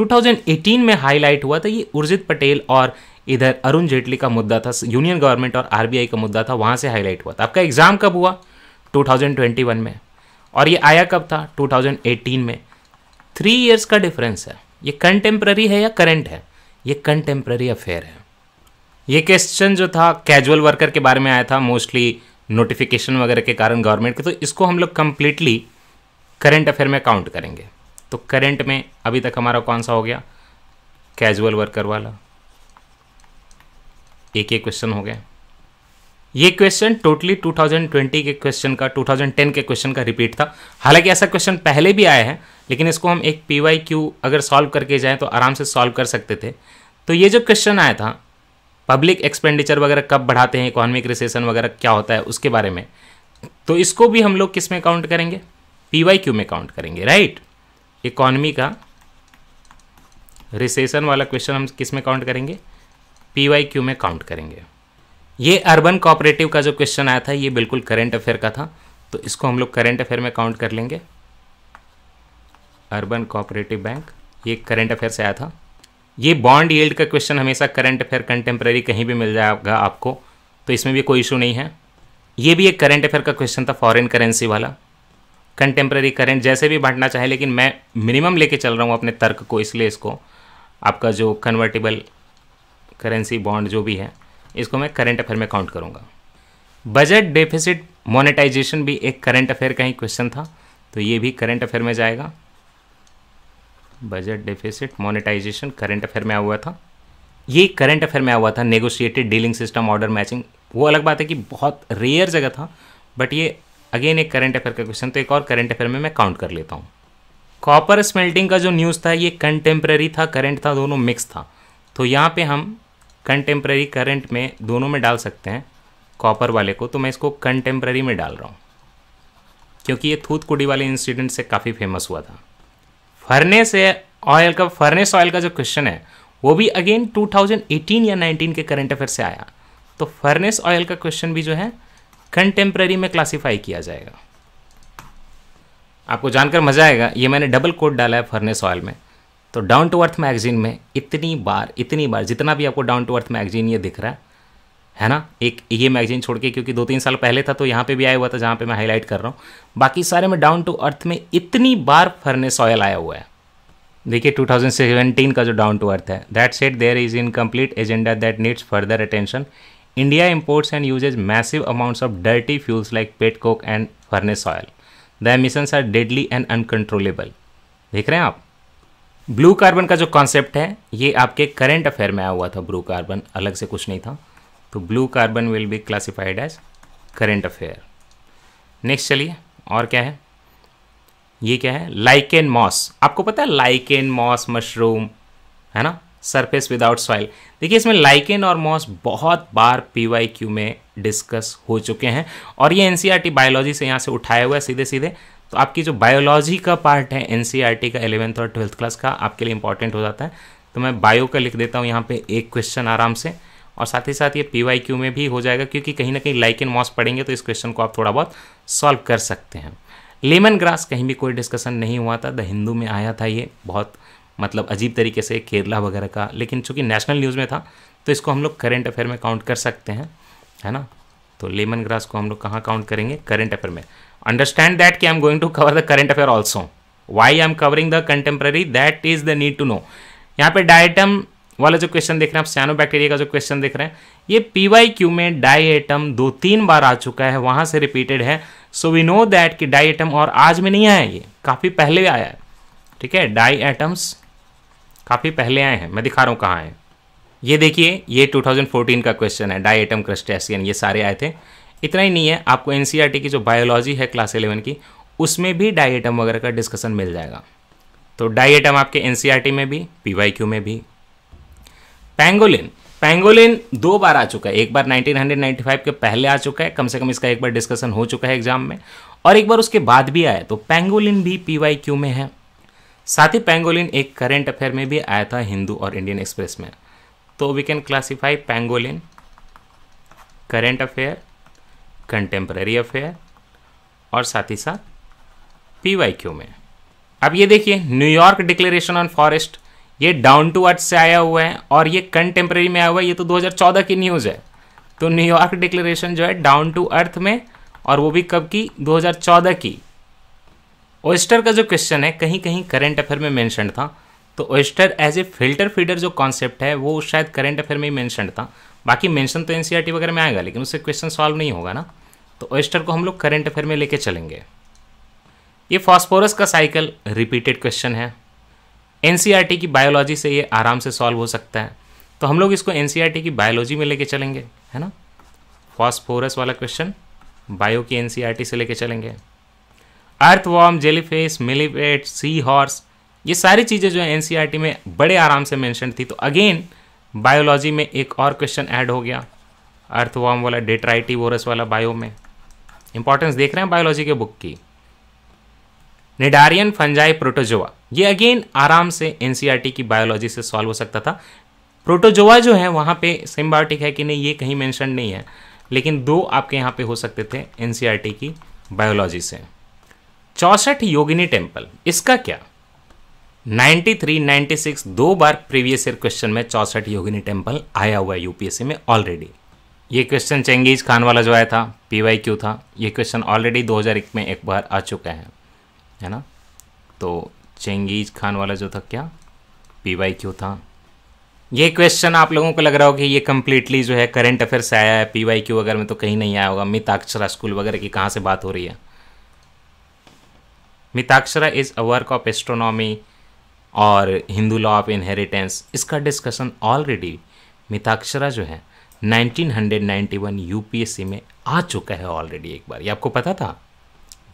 2018 में हाईलाइट हुआ था ये उर्जित पटेल और इधर अरुण जेटली का मुद्दा था यूनियन गवर्नमेंट और आरबीआई का मुद्दा था वहाँ से हाईलाइट हुआ था आपका एग्ज़ाम कब हुआ 2021 में और ये आया कब था 2018 में थ्री ईयर्स का डिफरेंस है ये कंटेम्प्रेरी है या करेंट है ये कंटेम्प्रेरी अफेयर है ये क्वेश्चन जो था कैजुअल वर्कर के बारे में आया था मोस्टली नोटिफिकेशन वगैरह के कारण गवर्नमेंट के तो इसको हम लोग कंप्लीटली करेंट अफेयर में काउंट करेंगे तो करेंट में अभी तक हमारा कौन सा हो गया कैजुअल वर्कर वाला एक एक क्वेश्चन हो गया ये क्वेश्चन टोटली 2020 के क्वेश्चन का 2010 के क्वेश्चन का रिपीट था हालांकि ऐसा क्वेश्चन पहले भी आया है लेकिन इसको हम एक पी वाई क्यू अगर सॉल्व करके जाएँ तो आराम से सॉल्व कर सकते थे तो ये जो क्वेश्चन आया था पब्लिक एक्सपेंडिचर वगैरह कब बढ़ाते हैं इकोनॉमिक रिसेशन वगैरह क्या होता है उसके बारे में तो इसको भी हम लोग किस में काउंट करेंगे पी वाई क्यू में काउंट करेंगे राइट इकोनॉमी का रिसेशन वाला क्वेश्चन हम किस में काउंट करेंगे पी वाई क्यू में काउंट करेंगे ये अर्बन कॉपरेटिव का जो क्वेश्चन आया था ये बिल्कुल करेंट अफेयर का था तो इसको हम लोग करेंट अफेयर में काउंट कर लेंगे अर्बन कोऑपरेटिव बैंक ये करंट अफेयर से आया था ये बॉन्ड यील्ड का क्वेश्चन हमेशा करंट अफेयर कंटेम्प्रेरी कहीं भी मिल जाएगा आपको तो इसमें भी कोई इशू नहीं है ये भी एक करंट अफेयर का क्वेश्चन था फॉरेन करेंसी वाला कंटेम्प्रेरी करेंट जैसे भी बांटना चाहे लेकिन मैं मिनिमम लेके चल रहा हूँ अपने तर्क को इसलिए इसको आपका जो कन्वर्टेबल करेंसी बॉन्ड जो भी है इसको मैं करंट अफेयर में काउंट करूँगा बजट डेफिसिट मोनेटाइजेशन भी एक करंट अफेयर का ही क्वेश्चन था तो ये भी करंट अफेयर में जाएगा budget deficit monetisation current affair में हुआ था ये करंट अफेयर में हुआ था negotiated dealing system order matching वो अलग बात है कि बहुत रेयर जगह था बट ये अगेन एक करंट अफेयर का क्वेश्चन तो एक और करंट अफेयर में मैं काउंट कर लेता हूँ कॉपर स्मेल्टिंग का जो न्यूज़ था ये कंटेम्प्रेरी था करंट था दोनों मिक्स था तो यहाँ पे हम कंटेम्प्रेरी करंट में दोनों में डाल सकते हैं कॉपर वाले को तो मैं इसको कंटेम्प्रेरी में डाल रहा हूँ क्योंकि ये थूतकुड़ी वाले इंसिडेंट से काफ़ी फेमस हुआ था फर्नेस ऑयल का फर्नेस ऑयल का जो क्वेश्चन है वो भी अगेन 2018 या 19 के करंट अफेयर से आया तो फर्नेस ऑयल का क्वेश्चन भी जो है कंटेम्प्रेरी में क्लासीफाई किया जाएगा आपको जानकर मजा आएगा ये मैंने डबल कोड डाला है फर्नेस ऑयल में तो डाउन टू अर्थ मैगजीन में इतनी बार इतनी बार जितना भी आपको डाउन टू अर्थ मैगजीन ये दिख रहा है है ना एक ये मैगजीन छोड़ के क्योंकि दो तीन साल पहले था तो यहाँ पे भी आया हुआ था जहाँ पे मैं हाईलाइट कर रहा हूँ बाकी सारे में डाउन टू अर्थ में इतनी बार फर्नेस ऑयल आया हुआ है देखिए 2017 का जो डाउन टू अर्थ है that said there is incomplete agenda that needs further attention India imports and uses massive amounts of dirty fuels like pet coke and furnace oil the emissions are deadly and uncontrollable देख रहे हैं आप blue carbon का जो concept है ये आपके current affair में आया हुआ था ब्लू कार्बन अलग से कुछ नहीं था तो blue carbon will be classified as current affair next चलिए और क्या है ये क्या है लाइकेन मॉस आपको पता है लाइकेन मॉस मशरूम है ना सरफेस विदाउट सॉइल देखिए इसमें लाइकेन और मॉस बहुत बार पीवाईक्यू में डिस्कस हो चुके हैं और ये एनसीईआरटी बायोलॉजी e से यहाँ से उठाया हुआ है सीधे सीधे तो आपकी जो बायोलॉजी का पार्ट है एनसीईआरटी e का एलेवेंथ और ट्वेल्थ क्लास का आपके लिए इंपॉर्टेंट हो जाता है तो मैं बायो का लिख देता हूँ यहाँ पे एक क्वेश्चन आराम से और साथ ही साथ ये पी वाई क्यू में भी हो जाएगा क्योंकि कहीं ना कहीं लाइक एंड मॉस पढ़ेंगे तो इस क्वेश्चन को आप थोड़ा बहुत सॉल्व कर सकते हैं लेमन ग्रास कहीं भी कोई डिस्कशन नहीं हुआ था द हिंदू में आया था ये बहुत मतलब अजीब तरीके से केरला वगैरह का लेकिन चूंकि नेशनल न्यूज़ में था तो इसको हम लोग करेंट अफेयर में काउंट कर सकते हैं है ना तो लेमन ग्रास को हम लोग कहाँ काउंट करेंगे करेंट अफेयर में अंडरस्टैंड दैट कि I am going to cover the current affair also why I am covering the contemporary that is the need to know यहाँ पे डायटम वाला जो क्वेश्चन देख रहे हैं आप सैनो बैक्टीरिया का जो क्वेश्चन देख रहे हैं ये पी वाई क्यू में डाई एटम दो तीन बार आ चुका है वहाँ से रिपीटेड है सो वी नो दैट कि डाई एटम और आज में नहीं आया ये काफ़ी पहले आया है ठीक है डाई एटम्स काफ़ी पहले आए हैं मैं दिखा रहा हूँ कहाँ आए ये देखिए ये 2014 का क्वेश्चन है डाई एटम क्रस्टेसियन ये सारे आए थे इतना ही नहीं है आपको एन e की जो बायोलॉजी है क्लास इलेवन की उसमें भी डाई एटम वगैरह का डिस्कशन मिल जाएगा तो डाई एटम आपके एन e में भी पी में भी पैंगोलिन पैंगोलिन दो बार आ चुका है एक बार 1995 के पहले आ चुका है कम से कम इसका एक बार डिस्कशन हो चुका है एग्जाम में और एक बार उसके बाद भी आया तो पैंगोलिन भी पीवाई क्यू में है साथ ही पैंगोलिन एक करेंट अफेयर में भी आया था हिंदू और इंडियन एक्सप्रेस में तो we can classify pangolin current affair contemporary affair और साथ ही साथ पी क्यू में अब ये देखिए न्यूयॉर्क डिक्लेरेशन ऑन फॉरेस्ट ये डाउन टू अर्थ से आया हुआ है और ये कंटेम्प्रेरी में आया हुआ है ये तो 2014 की न्यूज़ है तो न्यूयॉर्क डिक्लेरेशन जो है डाउन टू अर्थ में और वो भी कब की 2014 की ओइस्टर का जो क्वेश्चन है कहीं कहीं करेंट अफेयर में मैंशन था तो oyster as a filter feeder जो कॉन्सेप्ट है वो शायद करेंट अफेयर में ही मैंशन था बाकी मेंशन तो एन e वगैरह में आएगा लेकिन उससे क्वेश्चन सॉल्व नहीं होगा ना तो ओइस्टर को हम लोग करेंट अफेयर में लेके चलेंगे ये फॉस्फोरस का साइकिल रिपीटेड क्वेश्चन है एन की बायोलॉजी से ये आराम से सॉल्व हो सकता है तो हम लोग इसको एन की बायोलॉजी में लेके चलेंगे है ना फॉस्फोरस वाला क्वेश्चन बायो की एन से लेके चलेंगे अर्थ वॉर्म जेलीफेस मिलीपेट सी हॉर्स ये सारी चीज़ें जो है एन में बड़े आराम से मैंशन थी तो अगेन बायोलॉजी में एक और क्वेश्चन ऐड हो गया अर्थ वॉर्म वाला डेट्राइटी वोरस वाला बायो में इंपॉर्टेंस देख रहे हैं बायोलॉजी के बुक की निडारियन फंजाई प्रोटोजोआ ये अगेन आराम से एनसीईआरटी e की बायोलॉजी से सॉल्व हो सकता था प्रोटोजोआ जो है वहाँ पे सिम्बायोटिक है कि नहीं ये कहीं मेंशन नहीं है लेकिन दो आपके यहाँ पे हो सकते थे एनसीईआरटी e की बायोलॉजी से चौसठ योगिनी टेम्पल इसका क्या 93, 96 दो बार प्रीवियस ईयर क्वेश्चन में चौसठ योगिनी टेम्पल आया हुआ है यूपीएससी में ऑलरेडी ये क्वेश्चन चेंगेज खान वाला जो आया था पी क्यू था ये क्वेश्चन ऑलरेडी दो में एक बार आ चुका है है ना तो चेंगीज खान वाला जो था क्या पी वाई क्यू था ये क्वेश्चन आप लोगों को लग रहा हो कि ये कम्प्लीटली जो है करंट अफेयर से आया है पी वाई क्यू वगैरह में तो कहीं नहीं आया होगा मिताक्षरा स्कूल वगैरह की कहाँ से बात हो रही है Mitakshara is a work of astronomy और हिंदू लॉ ऑफ इनहेरिटेंस इसका डिस्कशन ऑलरेडी मिताक्षरा जो है 1991 यूपीएससी में आ चुका है ऑलरेडी एक बार ये आपको पता था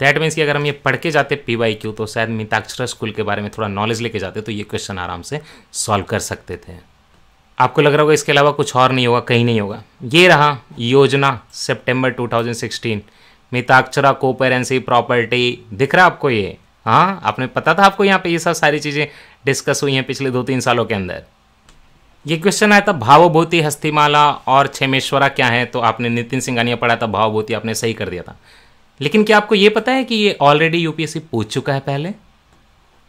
दैट मीन्स कि अगर हम ये पढ़ के जाते पी वाई क्यू तो शायद मिताक्षरा स्कूल के बारे में थोड़ा नॉलेज लेके जाते तो ये क्वेश्चन आराम से सॉल्व कर सकते थे आपको लग रहा होगा इसके अलावा कुछ और नहीं होगा कहीं नहीं होगा ये रहा Yojana September to Mitakshara coparcenary property दिख रहा आपको ये हाँ आपने पता था आपको यहाँ पे ये सब सारी चीज़ें डिस्कस हुई हैं पिछले दो तीन सालों के अंदर ये क्वेश्चन आया था भावभूति हस्तीमाला और छेमेश्वरा क्या है तो आपने नितिन सिंघानिया पढ़ा था भावभूति आपने सही कर दिया था लेकिन क्या आपको ये पता है कि ये ऑलरेडी यूपीएससी पूछ चुका है पहले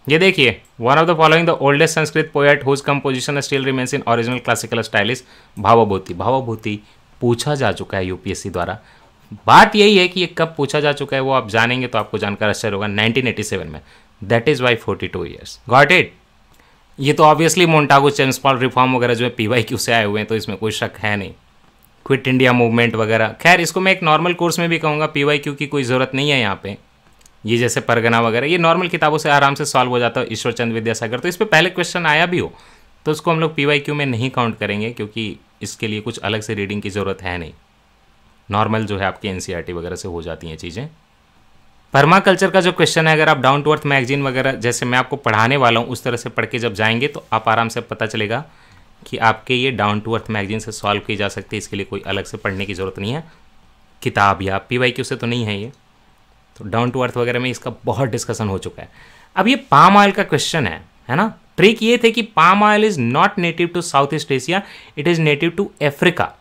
ये देखिए one of the following the oldest Sanskrit poet whose composition still remains in original classical stylish Bhavabhuti Bhavabhuti पूछा जा चुका है यूपीएससी द्वारा बात यही है कि ये कब पूछा जा चुका है वो आप जानेंगे तो आपको जानकर आश्चर्य होगा 1987 में that is why 42 two years got it ये तो ऑब्वियसली मोन्टागो चेंसपॉल रिफॉर्म वगैरह जो है वाई क्यू से आए हुए हैं तो इसमें कोई शक है नहीं क्विट इंडिया मूवमेंट वगैरह खैर इसको मैं एक नॉर्मल कोर्स में भी कहूँगा पी वाई क्यू की कोई ज़रूरत नहीं है यहाँ पे ये जैसे परगना वगैरह ये नॉर्मल किताबों से आराम से सॉल्व हो जाता है ईश्वर विद्यासागर तो इस पर पहले क्वेश्चन आया भी हो तो उसको हम लोग पी वाई क्यू में नहीं काउंट करेंगे क्योंकि इसके लिए कुछ अलग से रीडिंग की ज़रूरत है नहीं नॉर्मल जो है आपके एन e वगैरह से हो जाती हैं चीज़ें परमा कल्चर का जो क्वेश्चन है अगर आप डाउन टू अर्थ मैगजीन वगैरह जैसे मैं आपको पढ़ाने वाला हूँ उस तरह से पढ़ के जब जाएंगे तो आप आराम से पता चलेगा कि आपके ये डाउन टू अर्थ मैगजीन से सॉल्व की जा सकती है इसके लिए कोई अलग से पढ़ने की ज़रूरत नहीं है किताब या पी वाई क्यू से तो नहीं है ये तो डाउन टू अर्थ वगैरह में इसका बहुत डिस्कशन हो चुका है अब ये पाम ऑयल का क्वेश्चन है है ना ट्रिक ये थे कि palm oil is not native to South East Asia it is native to Africa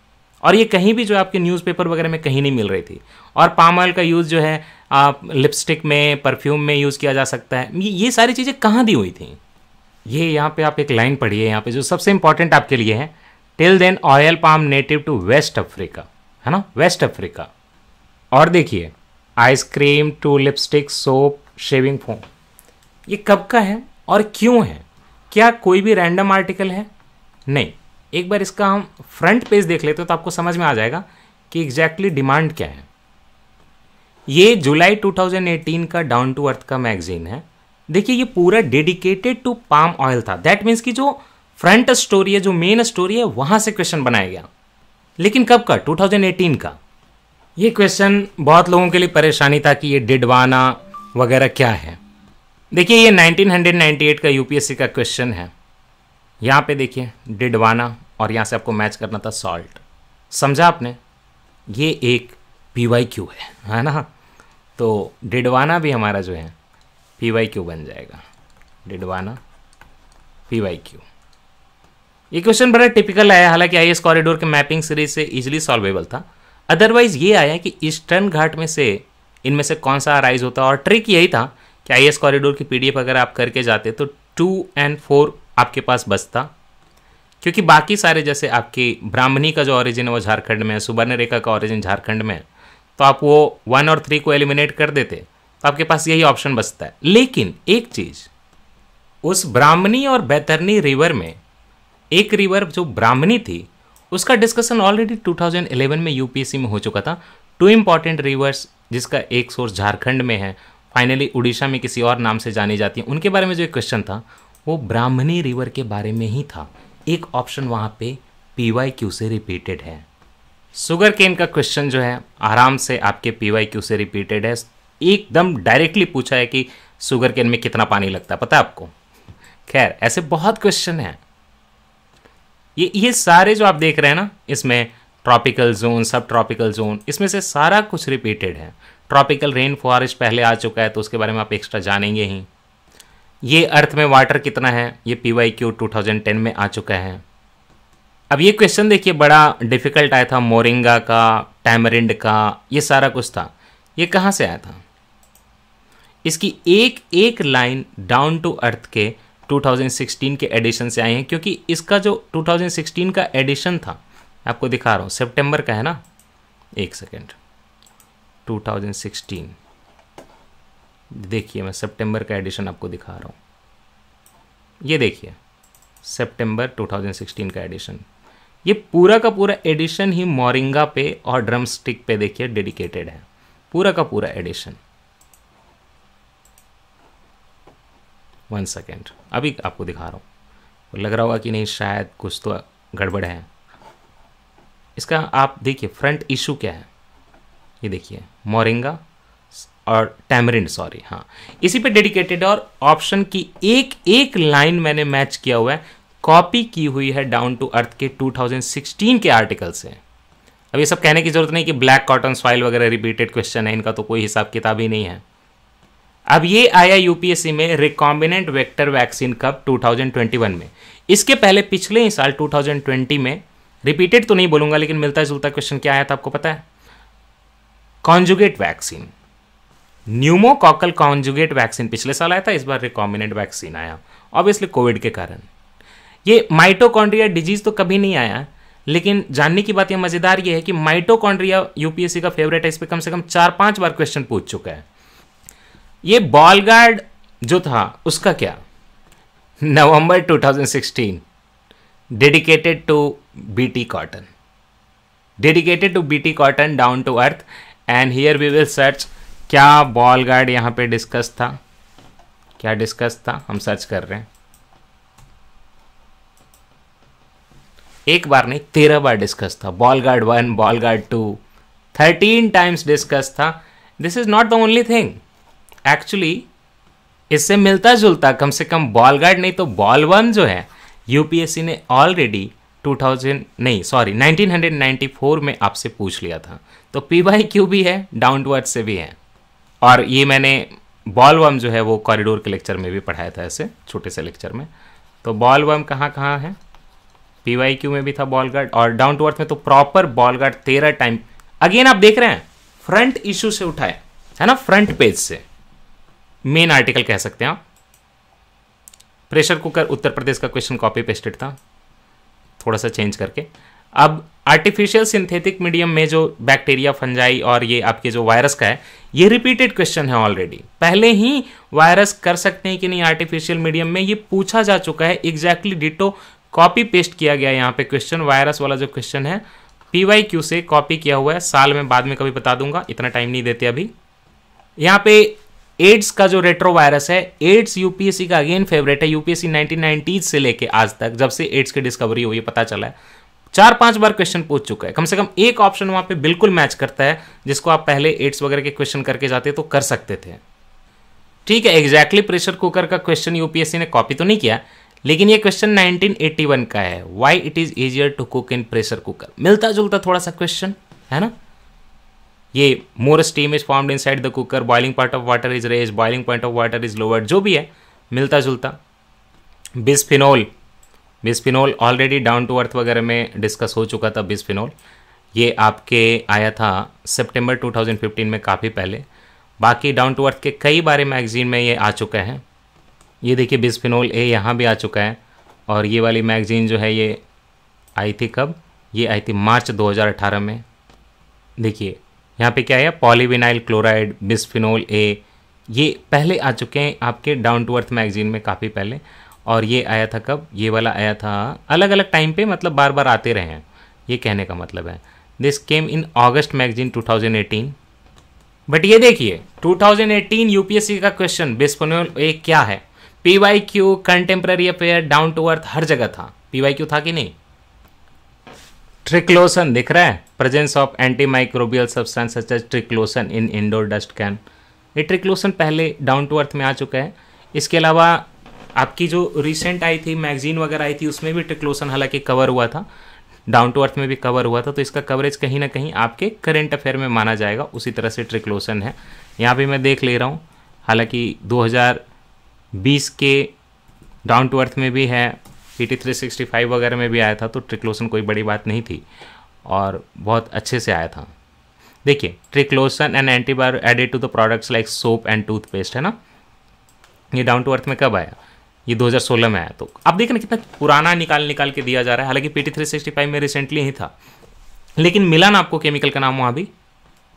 और ये कहीं भी जो आपके न्यूज़पेपर वगैरह में कहीं नहीं मिल रही थी और पाम ऑयल का यूज़ जो है आप लिपस्टिक में परफ्यूम में यूज़ किया जा सकता है ये सारी चीज़ें कहाँ दी हुई थी ये यहाँ पे आप एक लाइन पढ़िए यहाँ पे जो सबसे इंपॉर्टेंट आपके लिए है till then oil palm native to West Africa है ना वेस्ट अफ्रीका और देखिए ice cream to lipstick soap shaving foam ये कब का है और क्यों है क्या कोई भी रैंडम आर्टिकल है नहीं एक बार इसका हम फ्रंट पेज देख लेते हो तो आपको समझ में आ जाएगा कि एग्जैक्टली डिमांड क्या है ये जुलाई 2018 का डाउन टू अर्थ का मैगजीन है देखिए ये पूरा डेडिकेटेड टू पाम ऑयल था दैट मीन्स की जो फ्रंट स्टोरी है जो मेन स्टोरी है वहाँ से क्वेश्चन बनाया गया लेकिन कब का 2018 का ये क्वेश्चन बहुत लोगों के लिए परेशानी था कि ये डिडवाना वगैरह क्या है देखिए ये 1998 का यूपीएससी का क्वेश्चन है यहाँ पे देखिए डिडवाना और यहाँ से आपको मैच करना था सॉल्ट समझा आपने ये एक पी वाई क्यू है है ना तो डिडवाना भी हमारा जो है पी वाई क्यू बन जाएगा डिडवाना पी वाई क्यू ये क्वेश्चन बड़ा टिपिकल आया हालांकि आई एस कॉरिडोर के मैपिंग सीरीज से इजिली सॉल्वेबल था अदरवाइज ये आया कि ईस्टर्न घाट में से इनमें से कौन सा राइज होता और ट्रिक यही था कि आई एस कॉरिडोर की पी अगर आप करके जाते तो टू एंड फोर आपके पास बचता क्योंकि बाकी सारे जैसे आपकी ब्राह्मणी का जो ऑरिजिन है वो झारखंड में है सुबर्ण रेखा का ऑरिजिन झारखंड में है तो आप वो वन और थ्री को एलिमिनेट कर देते तो आपके पास यही ऑप्शन बचता है लेकिन एक चीज उस ब्राह्मणी और बैतरनी रिवर में एक रिवर जो ब्राह्मणी थी उसका डिस्कशन ऑलरेडी 2011 में यूपीएससी में हो चुका था टू इम्पॉर्टेंट रिवर्स जिसका एक सोर्स झारखंड में है फाइनली उड़ीसा में किसी और नाम से जानी जाती है उनके बारे में जो एक क्वेश्चन था वो ब्राह्मणी रिवर के बारे में ही था एक ऑप्शन वहाँ पे पी वाई क्यू से रिपीटेड है सुगर केन का क्वेश्चन जो है आराम से आपके पी वाई क्यू से रिपीटेड है एकदम डायरेक्टली पूछा है कि शुगर केन में कितना पानी लगता है पता है आपको खैर ऐसे बहुत क्वेश्चन हैं ये ये सारे जो आप देख रहे हैं ना इसमें ट्रॉपिकल जोन सब ट्रॉपिकल जोन इसमें से सारा कुछ रिपीटेड है ट्रॉपिकल रेन फॉरेस्ट पहले आ चुका है तो उसके बारे में आप एक्स्ट्रा जानेंगे ही ये अर्थ में वाटर कितना है ये P Y Q two thousand ten में आ चुका है अब ये क्वेश्चन देखिए बड़ा डिफिकल्ट आया था मोरिंगा का टैमरिंड का ये सारा कुछ था ये कहाँ से आया था इसकी एक एक लाइन डाउन टू अर्थ के 2016 के एडिशन से आई हैं क्योंकि इसका जो 2016 का एडिशन था आपको दिखा रहा हूँ सितंबर का है ना एक सेकेंड 2016 देखिए मैं सितंबर का एडिशन आपको दिखा रहा हूँ ये देखिए सितंबर 2016 का एडिशन ये पूरा का पूरा एडिशन ही मोरिंगा पे और ड्रम स्टिक पे देखिए डेडिकेटेड है पूरा का पूरा एडिशन वन सेकेंड अभी आपको दिखा रहा हूँ लग रहा होगा कि नहीं शायद कुछ तो गड़बड़ है इसका आप देखिए फ्रंट इशू क्या है ये देखिए मोरिंगा और टैमरिंड सॉरी हाँ इसी पे डेडिकेटेड और ऑप्शन की एक एक लाइन मैंने मैच किया हुआ है कॉपी की हुई है डाउन टू अर्थ के 2016 के आर्टिकल से अब ये सब कहने की जरूरत नहीं कि ब्लैक कॉटन फाइल वगैरह रिपीटेड क्वेश्चन है इनका तो कोई हिसाब किताब ही नहीं है अब ये आया यूपीएससी में रिकॉम्बिनेंट वेक्टर वैक्सीन कब 2021 में इसके पहले पिछले ही साल 2020 में रिपीटेड तो नहीं बोलूंगा लेकिन मिलता जुलता क्वेश्चन क्या आया था आपको पता है conjugate vaccine pneumococcal conjugate vaccine पिछले साल आया था इस बार रिकॉम्बिनेंट वैक्सीन आया ऑब्वियसली कोविड के कारण ये माइटोकॉन्ड्रिया डिजीज तो कभी नहीं आया लेकिन जानने की बात यह मजेदार ये है कि माइटोकॉन्ड्रिया यूपीएससी का फेवरेट है इस पर कम से कम चार पांच बार क्वेश्चन पूछ चुका है ये बॉल गार्ड जो था उसका क्या नवंबर 2016 dedicated to BT cotton dedicated to BT cotton down to earth and here we will search क्या बॉल गार्ड यहाँ पे डिस्कस था क्या डिस्कस था हम सर्च कर रहे हैं एक बार नहीं तेरह बार डिस्कस था boll guard one boll guard two thirteen times discuss था this is not the only thing actually इससे मिलता जुलता कम से कम बॉल गार्ड नहीं तो बॉल वर्म जो है यूपीएससी ने ऑलरेडी 2000 नहीं सॉरी 1994 में आपसे पूछ लिया था तो पी वाई क्यू भी है डाउन अर्थ से भी है और ये मैंने बॉल वर्म जो है वो कॉरिडोर के लेक्चर में भी पढ़ाया था ऐसे छोटे से लेक्चर में तो बॉल वर्म कहाँ कहाँ है पी वाई क्यू में भी था बॉल गार्ड और डाउन टू अर्थ में तो प्रॉपर बॉल गार्ड तेरह टाइम अगेन आप देख रहे हैं फ्रंट इशू से उठाए है ना फ्रंट पेज से मेन आर्टिकल कह सकते हैं आप प्रेशर कुकर उत्तर प्रदेश का क्वेश्चन कॉपी पेस्टेड था थोड़ा सा चेंज करके अब आर्टिफिशियल सिंथेटिक मीडियम में जो बैक्टीरिया फंजाई और ये आपके जो वायरस का है ये रिपीटेड क्वेश्चन है ऑलरेडी पहले ही वायरस कर सकते हैं कि नहीं आर्टिफिशियल मीडियम में ये पूछा जा चुका है एग्जैक्टली डिटो कॉपी पेस्ट किया गया यहाँ पे क्वेश्चन वायरस वाला जो क्वेश्चन है पीवाई क्यू से कॉपी किया हुआ है साल में बाद में कभी बता दूंगा इतना टाइम नहीं देते अभी यहाँ पे एड्स का जो रेट्रो वायरस है एड्स यूपीएससी का अगेन फेवरेट है यूपीएससी नाइनटीन से लेके आज तक जब से एड्स की डिस्कवरी हुई पता चला है चार पांच बार क्वेश्चन पूछ चुका है कम से कम एक ऑप्शन वहां पे बिल्कुल मैच करता है जिसको आप पहले एड्स वगैरह के क्वेश्चन करके जाते तो कर सकते थे ठीक है एग्जैक्टली प्रेशर कुकर का क्वेश्चन यूपीएससी ने कॉपी तो नहीं किया लेकिन ये क्वेश्चन 1981 का है why it is easier to cook in pressure cooker मिलता जुलता थोड़ा सा क्वेश्चन है ना ये more steam is formed inside the cooker boiling part of water is raised boiling point of water is lower जो भी है मिलता जुलता bisphenol bisphenol already down to earth वगैरह में डिस्कस हो चुका था बिस्फिनोल ये आपके आया था सितंबर 2015 में काफ़ी पहले बाकी डाउन टू अर्थ के कई बारे मैगजीन में ये आ चुका है ये देखिए बिस्फिनोल ए यहाँ भी आ चुका है और ये वाली मैगजीन जो है ये आई थी कब ये आई थी मार्च 2018 में देखिए यहाँ पे क्या है पॉलीविनाइल क्लोराइड बिस्फिनोल ए ये पहले आ चुके हैं आपके डाउन टू अर्थ मैगजीन में काफ़ी पहले और ये आया था कब ये वाला आया था अलग अलग टाइम पे मतलब बार बार आते रहे हैं ये कहने का मतलब है this came in August magazine 2018 but ये देखिए 2018 यूपीएससी का क्वेश्चन बिस्फिनोल ए क्या है P Y Q contemporary affair down to earth हर जगह था पी वाई क्यू था कि नहीं ट्रिक्लोसन दिख रहा है presence of anti microbial substance such as triclosan in indoor dust can ये ट्रिक्लोसन पहले डाउन टू अर्थ में आ चुका है इसके अलावा आपकी जो रिसेंट आई थी मैगजीन वगैरह आई थी उसमें भी ट्रिक्लोसन हालांकि कवर हुआ था डाउन टू अर्थ में भी कवर हुआ था तो इसका कवरेज कहीं ना कहीं आपके करेंट अफेयर में माना जाएगा उसी तरह से ट्रिक्लोसन है यहाँ भी मैं देख ले रहा हूँ हालांकि 2020 के डाउन टू अर्थ में भी है P T three sixty five वगैरह में भी आया था तो ट्रिक्लोसन कोई बड़ी बात नहीं थी और बहुत अच्छे से आया था देखिए triclosan and antibio added to the products like soap and toothpaste है ना ये डाउन टू अर्थ में कब आया ये 2016 में आया तो आप देखें ना कितना पुराना निकाल निकाल के दिया जा रहा है हालांकि P T three sixty five में रिसेंटली ही था लेकिन मिला ना आपको केमिकल का नाम वहाँ भी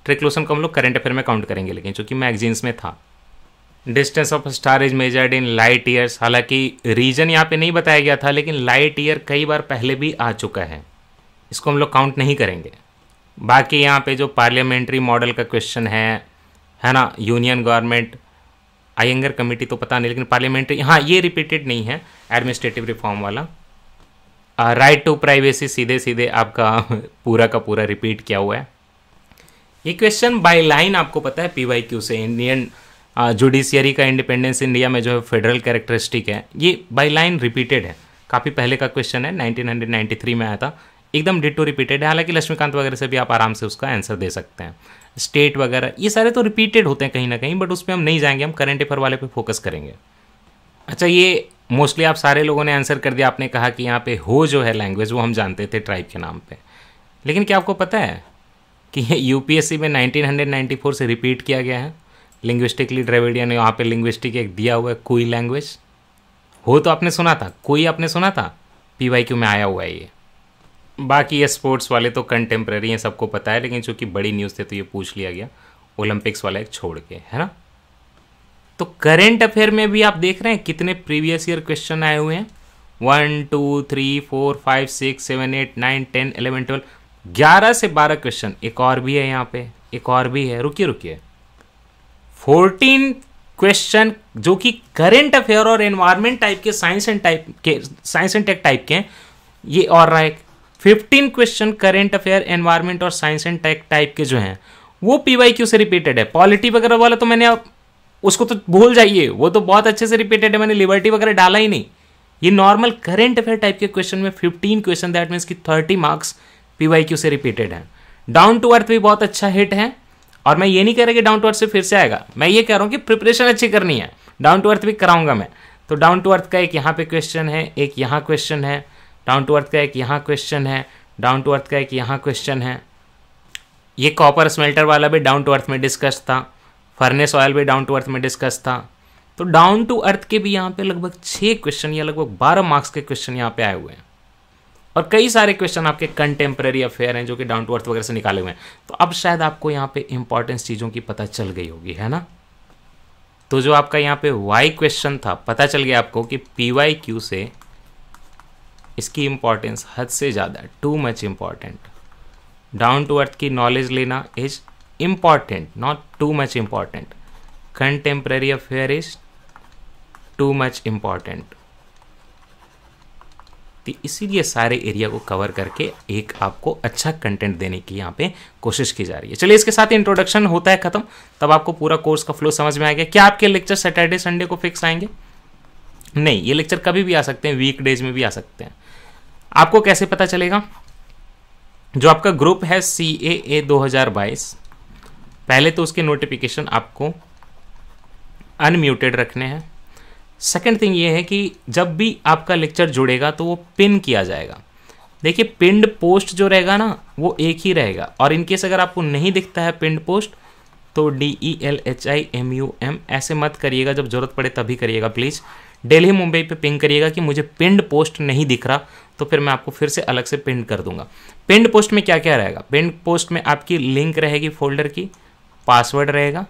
ट्रिक्लोसन को हम लोग करेंट अफेयर में काउंट करेंगे लेकिन चूंकि मैगजीन्स में था distance of star is measured in light years हालांकि रीजन यहाँ पे नहीं बताया गया था लेकिन लाइट ईयर कई बार पहले भी आ चुका है इसको हम लोग काउंट नहीं करेंगे बाकी यहाँ पे जो पार्लियामेंट्री मॉडल का क्वेश्चन है है ना यूनियन गवर्नमेंट आयंगर कमेटी तो पता नहीं लेकिन पार्लियामेंट्री हाँ ये रिपीटेड नहीं है एडमिनिस्ट्रेटिव रिफॉर्म वाला राइट टू प्राइवेसी सीधे सीधे आपका पूरा का पूरा रिपीट किया हुआ है ये क्वेश्चन बाय लाइन आपको पता है पी वाई क्यू से इंडियन जुडिशियरी का इंडिपेंडेंस इंडिया में जो है फेडरल कैरेक्टरिस्टिक है ये बाई लाइन रिपीटेड है काफ़ी पहले का क्वेश्चन है 1993 में आया था एकदम डिटो रिपीटेड है हालांकि लक्ष्मीकांत वगैरह से भी आप आराम से उसका आंसर दे सकते हैं स्टेट वगैरह ये सारे तो रिपीटेड होते हैं कहीं ना कहीं बट उस पर हम नहीं जाएंगे हम करंट अफेयर वाले पे फोकस करेंगे अच्छा ये मोस्टली आप सारे लोगों ने आंसर कर दिया आपने कहा कि यहाँ पे हो जो है लैंग्वेज वो हम जानते थे ट्राइब के नाम पे लेकिन क्या आपको पता है कि यूपीएससी में 1994 से रिपीट किया गया है लिंग्विस्टिकली ड्रेविडियन यहाँ पे लिंग्विस्टिक एक दिया हुआ है कोई लैंग्वेज हो तो आपने सुना था कोई आपने सुना था पी वाई क्यू में आया हुआ है ये बाकी ये स्पोर्ट्स वाले तो कंटेम्प्रेरी हैं सबको पता है लेकिन चूंकि बड़ी न्यूज़ थे तो ये पूछ लिया गया ओलंपिक्स वाला एक छोड़ के है ना तो करेंट अफेयर में भी आप देख रहे हैं कितने प्रीवियस ईयर क्वेश्चन आए हुए हैं one two three four five six seven eight nine ten eleven twelve ग्यारह से बारह क्वेश्चन एक और भी है यहाँ पे एक और भी है रुकिए रुकिए फोर्टीन क्वेश्चन जो कि करेंट अफेयर और एनवायरमेंट टाइप के साइंस एंड टाइप के साइंस एंड टेक टाइप के हैं ये और रहा है fifteen question current affair environment और साइंस एंड टेक टाइप के जो हैं वो पी वाई क्यू से रिपीटेड है पॉलिटी वगैरह वाला तो मैंने अब उसको तो भूल जाइए वो तो बहुत अच्छे से रिपीटेड है मैंने लिबर्टी वगैरह डाला ही नहीं ये नॉर्मल करेंट अफेयर टाइप के क्वेश्चन में फिफ्टीन क्वेश्चन दैट मीन्स की thirty marks P Y Q से रिपीटेड है डाउन टू अर्थ भी बहुत अच्छा हिट है और मैं ये नहीं कह रहा कि डाउन टू अर्थ से फिर से आएगा मैं ये कह रहा हूँ कि प्रिपरेशन अच्छी करनी है डाउन टू अर्थ भी कराऊंगा मैं तो डाउन टू अर्थ का एक यहाँ पे क्वेश्चन है एक यहाँ क्वेश्चन है डाउन टू अर्थ का एक यहाँ क्वेश्चन है डाउन टू अर्थ का एक यहाँ क्वेश्चन है ये कॉपर स्मेल्टर वाला भी डाउन टू अर्थ में डिस्कस था फर्नेस ऑयल भी डाउन टू अर्थ में डिस्कस था तो डाउन टू अर्थ के भी यहाँ पे लगभग छः क्वेश्चन या लगभग बारह मार्क्स के क्वेश्चन यहाँ पे आए हुए हैं और कई सारे क्वेश्चन आपके कंटेम्प्रेरी अफेयर हैं जो कि डाउन टू अर्थ वगैरह से निकाले हुए हैं तो अब शायद आपको यहाँ पे इंपॉर्टेंस चीज़ों की पता चल गई होगी है ना तो जो आपका यहाँ पे वाई क्वेश्चन था पता चल गया आपको कि पी वाई क्यू से इसकी इंपॉर्टेंस हद से ज़्यादा too much important down to earth की नॉलेज लेना is important not too much important contemporary affair is too much important तो इसीलिए सारे एरिया को कवर करके एक आपको अच्छा कंटेंट देने की यहाँ पे कोशिश की जा रही है चलिए इसके साथ इंट्रोडक्शन होता है खत्म तब आपको पूरा कोर्स का फ्लो समझ में आएगा क्या आपके लेक्चर सैटरडे संडे को फिक्स आएंगे नहीं ये लेक्चर कभी भी आ सकते हैं वीकडेज में भी आ सकते हैं आपको कैसे पता चलेगा जो आपका ग्रुप है सी ए ए दो हजार बाईस पहले तो उसके नोटिफिकेशन आपको अनम्यूटेड रखने हैं सेकंड थिंग ये है कि जब भी आपका लेक्चर जुड़ेगा तो वो पिन किया जाएगा देखिए पिंड पोस्ट जो रहेगा ना वो एक ही रहेगा और इनकेस अगर आपको नहीं दिखता है पिंड पोस्ट तो D E L H I M U M ऐसे मत करिएगा जब ज़रूरत पड़े तभी करिएगा प्लीज़ डेली मुंबई पे पिंग करिएगा कि मुझे पिंड पोस्ट नहीं दिख रहा तो फिर मैं आपको फिर से अलग से पिंड कर दूंगा पिंड पोस्ट में क्या क्या रहेगा पिंड पोस्ट में आपकी लिंक रहेगी फोल्डर की पासवर्ड रहेगा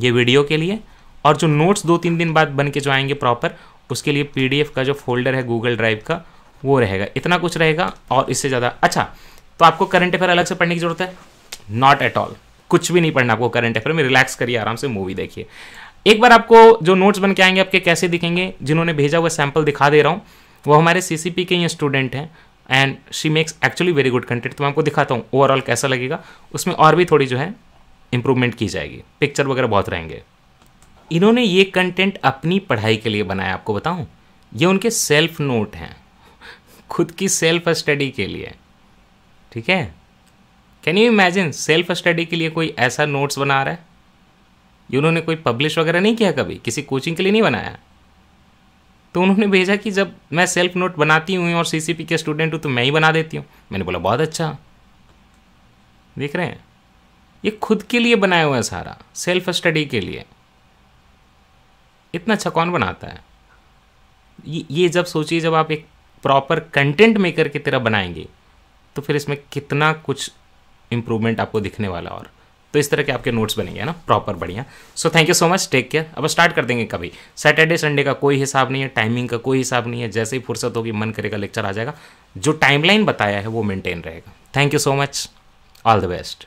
ये वीडियो के लिए और जो नोट्स दो तीन दिन बाद बन के जो आएंगे प्रॉपर उसके लिए पी का जो फोल्डर है गूगल ड्राइव का वो रहेगा इतना कुछ रहेगा और इससे ज़्यादा अच्छा तो आपको करंट अफेयर अलग से पढ़ने की जरूरत है नॉट एट ऑल कुछ भी नहीं पढ़ना आपको करंट अफेयर में रिलैक्स करिए आराम से मूवी देखिए एक बार आपको जो नोट्स बन के आएंगे आपके कैसे दिखेंगे जिन्होंने भेजा हुआ सैंपल दिखा दे रहा हूँ वो हमारे सी के ही स्टूडेंट हैं and she makes actually very good content तो मैं आपको दिखाता हूँ ओवरऑल कैसा लगेगा उसमें और भी थोड़ी जो है इंप्रूवमेंट की जाएगी पिक्चर वगैरह बहुत रहेंगे इन्होंने ये कंटेंट अपनी पढ़ाई के लिए बनाया आपको बताऊं ये उनके सेल्फ नोट हैं खुद की सेल्फ स्टडी के लिए ठीक है can you imagine self study के लिए कोई ऐसा नोट्स बना रहा है ये उन्होंने कोई पब्लिश वगैरह नहीं किया कभी किसी कोचिंग के लिए नहीं बनाया तो उन्होंने भेजा कि जब मैं सेल्फ नोट बनाती हूँ और सी के स्टूडेंट हूँ तो मैं ही बना देती हूँ मैंने बोला बहुत अच्छा देख रहे हैं ये खुद के लिए बनाया हुआ है सारा सेल्फ स्टडी के लिए इतना अच्छा कौन बनाता है ये ये जब सोचिए जब आप एक प्रॉपर कंटेंट मेकर की तरह बनाएंगे तो फिर इसमें कितना कुछ इम्प्रूवमेंट आपको दिखने वाला और तो इस तरह के आपके नोट्स बनेंगे ना प्रॉपर बढ़िया so thank you so much take care अब स्टार्ट कर देंगे कभी सैटरडे संडे का कोई हिसाब नहीं है टाइमिंग का कोई हिसाब नहीं है जैसे ही फुर्सत होगी मन करेगा लेक्चर आ जाएगा जो टाइमलाइन बताया है वो मेंटेन रहेगा thank you so much all the best